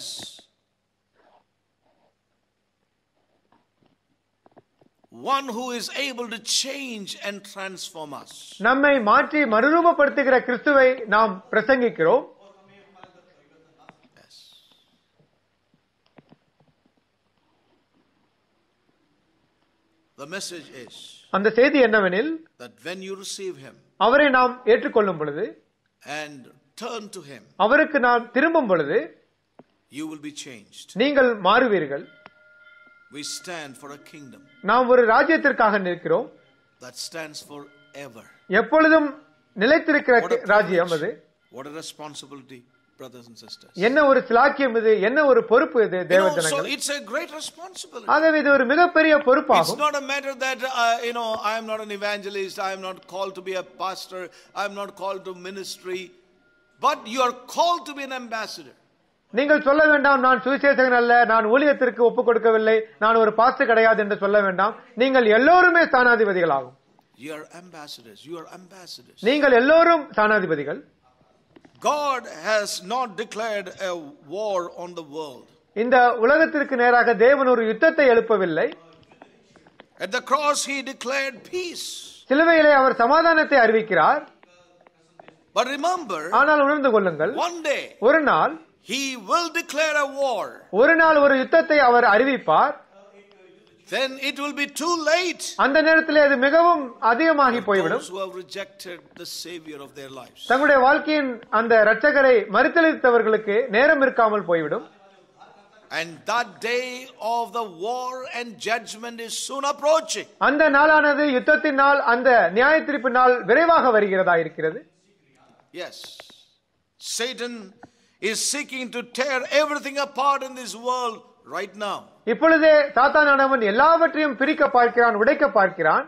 one who is able to change and transform us நம்மை மாற்றி மறுரூபப்படுத்துகிற கிறிஸ்துவை நாம் பிரசங்கிக்கிறோம் The message is அந்த செய்தி என்னவெனில் that when you receive him அவரை நாம் ஏற்றுக்கொள்ளும் பொழுது and turn to him அவருக்கு நாம் திரும்பும் பொழுது you will be changed நீங்கள் மாறுவீர்கள் We stand for a kingdom. நாம் ஒரு ராஜ்யத்திற்காக நிற்கிறோம். That stands forever. எப்பொழுதும் நிலைத்திருக்கிற ராஜ்யம் அது. What a responsibility brothers and sisters. என்ன ஒரு சிலாக்கியம் இது என்ன ஒரு பொறுப்பு இது தேவ So it's a great responsibility. ஆகவே இது ஒரு மிகப்பெரிய பொறுப்பாகும். It's not a matter that uh, you know I am not an evangelist, I am not called to be a pastor, I am not called to ministry, but you are called to be an ambassador. நீங்கள் சொல்ல வேண்டாம் நான் சுவிசேஷகன் அல்ல நான் ஊழியத்திற்கு ஒப்புக் கொடுக்கவில்லை நான் ஒரு பாஸ்டர் கிடையாது என்று சொல்ல வேண்டாம் நீங்கள் எல்லோருமே ஆகும் நீங்கள் எல்லோரும் ஸ்தானாதிபதிகள் God has not declared a war on the world. இந்த உலகத்திற்கு நேராக தேவன் ஒரு யுத்தத்தை எழுப்பவில்லை At the cross he declared peace. சிலுவையிலே அவர் சமாதானத்தை அறிவிக்கிறார் But remember ஆனால் உணர்ந்து கொள்ளுங்கள் one day ஒரு நாள் He will declare a war. ஒரு நாள் ஒரு யுத்தத்தை அவர் அறிவிப்பார் then it will be too late அந்த நேரத்தில் அது மிகவும் அதிகமாகி போய்விடும் who have rejected the savior of their lives தங்களுடைய வாழ்க்கையின் அந்த இரட்சகரை மறுதலித்தவர்களுக்கு நேரம் இருக்காமல் போய்விடும் And that day of the war and judgment is soon approaching. அந்த நாளானது யுத்தத்தின் நாள் அந்த நியாயத்தீர்ப்பு நாள் விரைவாக வருகிறதா இருக்கிறது. Yes. Satan is seeking to tear everything apart in this world right now. இப்பொழுதே சாத்தானானவன் எல்லாவற்றையும் பிரிக்க பார்க்கிறான் உடைக்க பார்க்கிறான்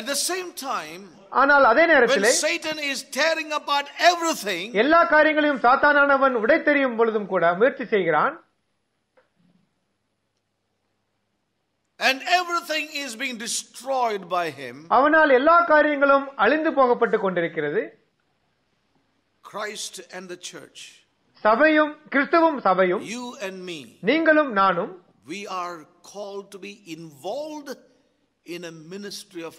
At the same time ஆனால் அதே நேரத்தில் Satan is tearing apart everything எல்லா காரியங்களையும் சாத்தானானவன் உடைத்தெறியும் பொழுதும் கூட முயற்சி செய்கிறான் and everything is being destroyed by him அவனால் எல்லா காரியங்களும் அழிந்து போகப்பட்டு கொண்டிருக்கிறது Christ and the church. சபையும் கிறிஸ்துவும் சபையும் you and me நீங்களும் நானும் we are called to be involved in a ministry of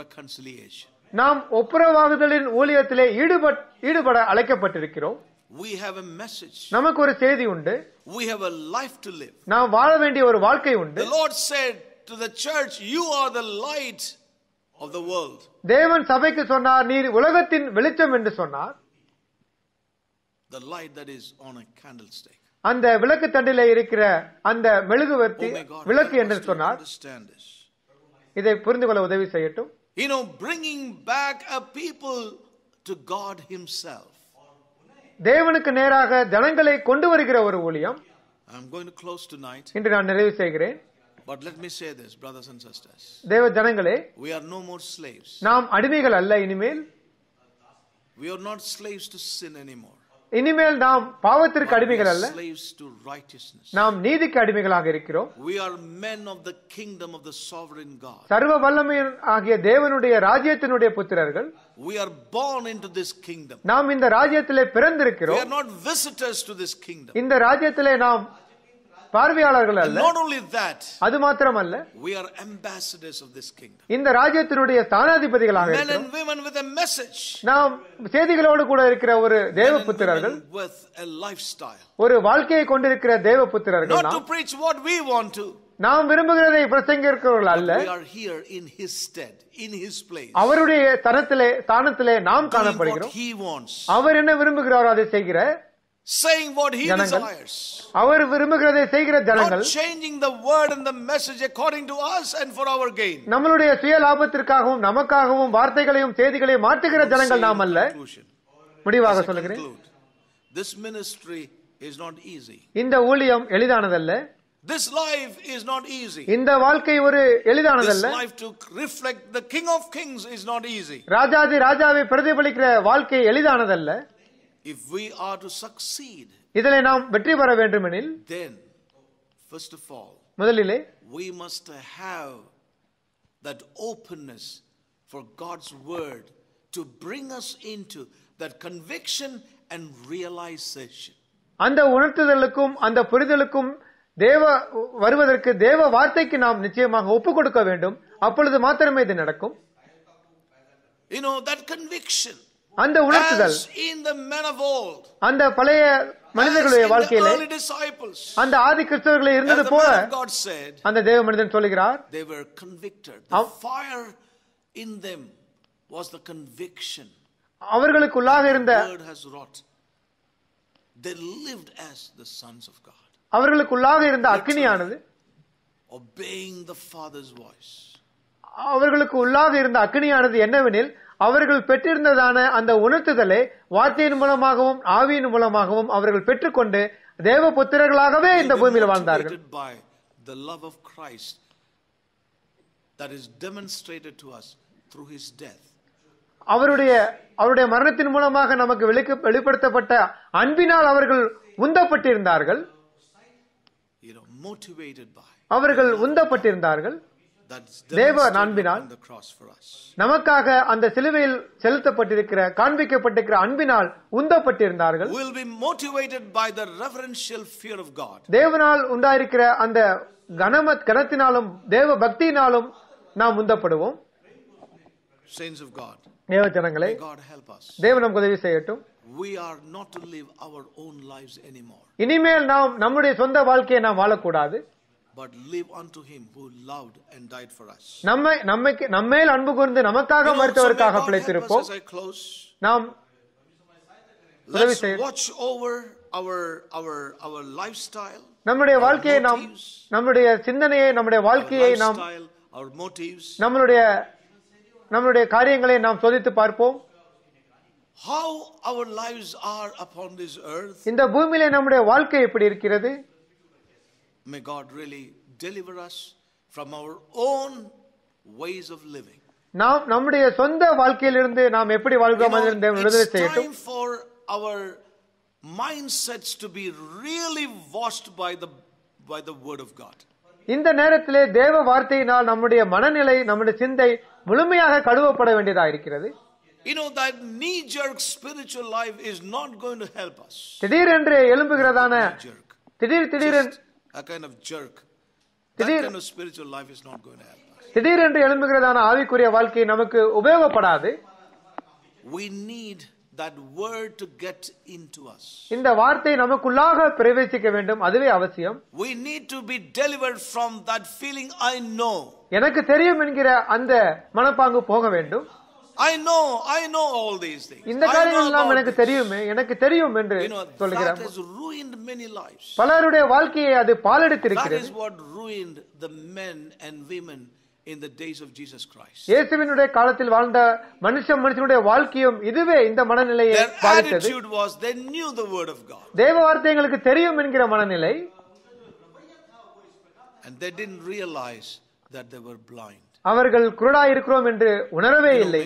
reconciliation. நாம் ஒப்புரவாகுதலின் ஊழியத்திலே ஈடுபட் ஈடுபட அழைக்கப்பட்டிருக்கிறோம் we have a message நமக்கு ஒரு செய்தி உண்டு we have a life to live நாம் வாழ வேண்டிய ஒரு வாழ்க்கை உண்டு the lord said to the church you are the light of the world தேவன் சபைக்கு சொன்னார் நீர் உலகத்தின் வெளிச்சம் என்று சொன்னார் the light that is on a candlestick அந்த விளக்கு தண்டில இருக்கிற அந்த மெழுகுவர்த்தி oh விளக்கு என்று சொன்னால் இதை புரிந்து கொள்ள உதவி செய்யட்டும் you know bringing back a people to god himself தேவனுக்கு நேராக ஜனங்களை கொண்டு வருகிற ஒரு ஊழியம் i am going to close tonight இன்று நான் நிறைவு செய்கிறேன் But let me say this, brothers and sisters. தேவ ஜனங்களே we are no more slaves. நாம் அடிமைகள் அல்ல இனிமேல். We are not slaves to sin anymore. இனிமேல் நாம் பாவத்திற்கு அடிமைகள் அல்ல நாம் நீதிக்கு அடிமைகளாக இருக்கிறோம் சர்வ வல்லமை ஆகிய தேவனுடைய ராஜ்யத்தினுடைய புத்திரர்கள் We are born into this kingdom. நாம் இந்த ராஜ்யத்திலே பிறந்திருக்கிறோம். We are not visitors to this kingdom. இந்த ராஜ்யத்திலே நாம் பார்வையாளர்கள் அல்ல அது இந்த ராஜ்யத்தினுடைய தானாதிபதிகளாக நாம் செய்திகளோடு கூட இருக்கிற ஒரு தேவ புத்திரர்கள் ஒரு வாழ்க்கையை கொண்டிருக்கிற தேவ புத்திரர்கள் நாம் விரும்புகிறதை பிரசங்கிக்கிறவர்கள் அல்ல அவருடைய தனத்திலே தானத்திலே நாம் காணப்படுகிறோம் அவர் என்ன விரும்புகிறாரோ அதை செய்கிற saying what he desires அவர் விரும்புகிறதை செய்கிற ஜனங்கள் changing the word and the message according to us and for our gain நம்மளுடைய சுய லாபத்திற்காகவும் நமக்காகவும் வார்த்தைகளையும் செய்திகளையும் மாற்றுகிற ஜனங்கள் நாம் அல்ல முடிவாக சொல்லுகிறேன் this ministry is not easy இந்த ஊழியம் எளிதானதல்ல This life is not easy. இந்த வாழ்க்கை ஒரு எளிதானதல்ல. This life to reflect the King of Kings is not easy. ராஜாதி ராஜாவை பிரதிபலிக்கிற வாழ்க்கை எளிதானதல்ல. If we are to succeed, then first of all we must have that openness for God's word to bring us into that conviction and realization. அந்த உணர்த்துதலுக்கும் அந்த புரிதலுக்கும் தேவ வருவதற்கு தேவ வார்த்தைக்கு நாம் நிச்சயமாக ஒப்பு கொடுக்க வேண்டும் அப்பொழுது மாத்திரமே இது நடக்கும் You know that conviction அந்த உணர்த்துதல் அந்த பழைய மனிதர்களுடைய வாழ்க்கையில அந்த ஆதி கிறிஸ்தவர்களை இருந்தது போல அந்த தேவ மனிதன் சொல்லுகிறார் அவர்களுக்குள்ளாக இருந்த அவர்களுக்குள்ளாக இருந்த அக்னியானது அவர்களுக்கு உள்ளாக இருந்த அக்னியானது என்னவெனில் அவர்கள் பெற்றிருந்ததான அந்த உணர்த்துதலை வார்த்தையின் மூலமாகவும் ஆவியின் மூலமாகவும் அவர்கள் பெற்றுக்கொண்டு தேவ புத்திரர்களாகவே இந்த பூமியில் வாழ்ந்தார்கள் அவருடைய அவருடைய மரணத்தின் மூலமாக நமக்கு வெளிப்படுத்தப்பட்ட அன்பினால் அவர்கள் உந்தப்பட்டிருந்தார்கள் அவர்கள் உந்தப்பட்டிருந்தார்கள் தேவ அன்பினால் நமக்காக அந்த சிலுவையில் செலுத்தப்பட்டிருக்கிற காண்பிக்கப்பட்டிருக்கிற அன்பினால் உந்தப்பட்டிருந்தார்கள் தேவனால் உண்டாயிருக்கிற அந்த கனம கனத்தினாலும் தேவ பக்தியினாலும் நாம் உந்தப்படுவோம் தேவ ஜனங்களே உதவி செய்யட்டும் we are not to live our own lives anymore இனிமேல் நாம் நம்முடைய சொந்த வாழ்க்கையை நாம் வாழக்கூடாது but live unto him who loved and died for us நம்மை நம்மைக்கு நம்மேல் அன்பு கூர்ந்து நமக்காக மரித்தவருக்காக பிழைத்திருப்போம் நாம் உதவி செய்ய watch over our our our lifestyle நம்முடைய வாழ்க்கையை நாம் நம்முடைய சிந்தனையை நம்முடைய வாழ்க்கையை நாம் நம்மளுடைய நம்மளுடைய காரியங்களை நாம் சோதித்து பார்ப்போம் how our lives are upon this earth இந்த பூமியிலே நம்முடைய வாழ்க்கை எப்படி இருக்கிறது May God really deliver us from our own ways of living. நாம் நம்முடைய சொந்த வாழ்க்கையிலிருந்து நாம் எப்படி வாழ்கிறோம் விடுதலை செய்யட்டும் for our mindsets to be really washed by the by the word of God. இந்த நேரத்திலே தேவ வார்த்தையினால் நம்முடைய மனநிலை நம்முடைய சிந்தை முழுமையாக கழுவப்பட வேண்டியதாக இருக்கிறது You know that knee jerk spiritual life is not going to help us. திடீரென்று எழும்புகிறதான திடீர் திடீரென்று a kind of jerk. That kind of spiritual life is not going to help us. திடீரென்று எழும்புகிறதான ஆவிக்குரிய வாழ்க்கை நமக்கு உபயோகப்படாது We need that word to get into us. இந்த வார்த்தை நமக்குள்ளாக பிரவேசிக்க வேண்டும் அதுவே அவசியம். We need to be delivered from that feeling I know. எனக்கு தெரியும் என்கிற அந்த மனப்பாங்கு போக வேண்டும். I know I know all these things இந்த காரியங்கள் எனக்கு தெரியுமே எனக்கு தெரியும் என்று சொல்கிறார் ruined many lives பலருடைய வாழ்க்கையை அது பாழடித்திருக்கிறது that is what ruined the men and women in the days of Jesus Christ இயேசுவினுடைய காலத்தில் வாழ்ந்த மனுஷ மனுஷனுடைய வாழ்க்கையும் இதுவே இந்த மனநிலையை பாதித்தது their attitude was they knew the word of God தேவ வார்த்தைகளுக்கு தெரியும் என்கிற மனநிலை and they didn't realize that they were blind அவர்கள் குரடா இருக்கிறோம் என்று உணரவே இல்லை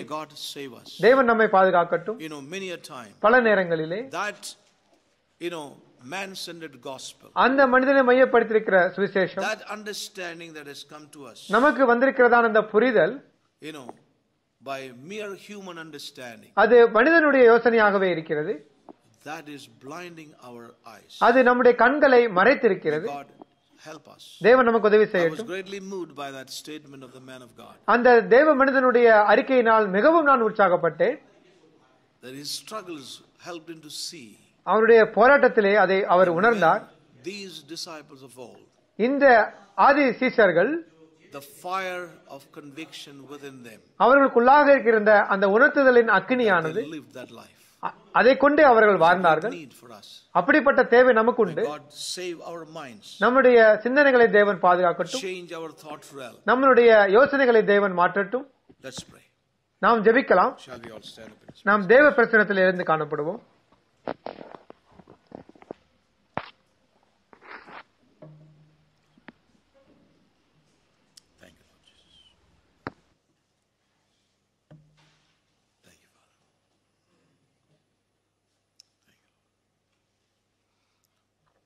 தேவன் நம்மை பாதுகாக்கட்டும் பல நேரங்களிலே அந்த மனிதனை மையப்படுத்தியிருக்கிற சுவிசேஷம் நமக்கு வந்திருக்கிறதான அந்த புரிதல் by mere human understanding அது மனிதனுடைய யோசனையாகவே இருக்கிறது that is blinding our eyes அது நம்முடைய கண்களை மறைத்திருக்கிறது தேவன் நமக்கு உதவி செய்யட்டும் அந்த தேவ மனிதனுடைய அறிக்கையினால் மிகவும் நான் உற்சாகப்பட்டேன் அவருடைய போராட்டத்திலே அதை அவர் உணர்ந்தார் இந்த ஆதி சீசர்கள் அவர்களுக்குள்ளாக இருக்கின்ற அந்த உணர்த்துதலின் அக்னியானது அதை கொண்டே அவர்கள் வாழ்ந்தார்கள் அப்படிப்பட்ட தேவை நமக்கு உண்டு நம்முடைய சிந்தனைகளை தேவன் பாதுகாக்கட்டும் நம்மளுடைய யோசனைகளை தேவன் மாற்றட்டும் நாம் ஜெபிக்கலாம் நாம் தேவ பிரச்சனத்தில் இருந்து காணப்படுவோம்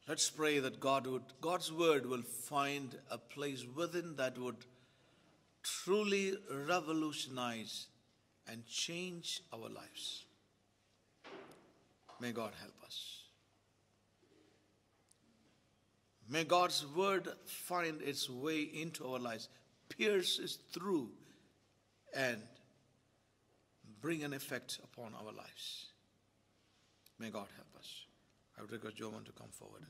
Let's pray that God would, God's word will find a place within that would truly revolutionize and change our lives. May God help us. May God's word find its way into our lives, pierces through, and bring an effect upon our lives. May God help us. I would request all to come forward.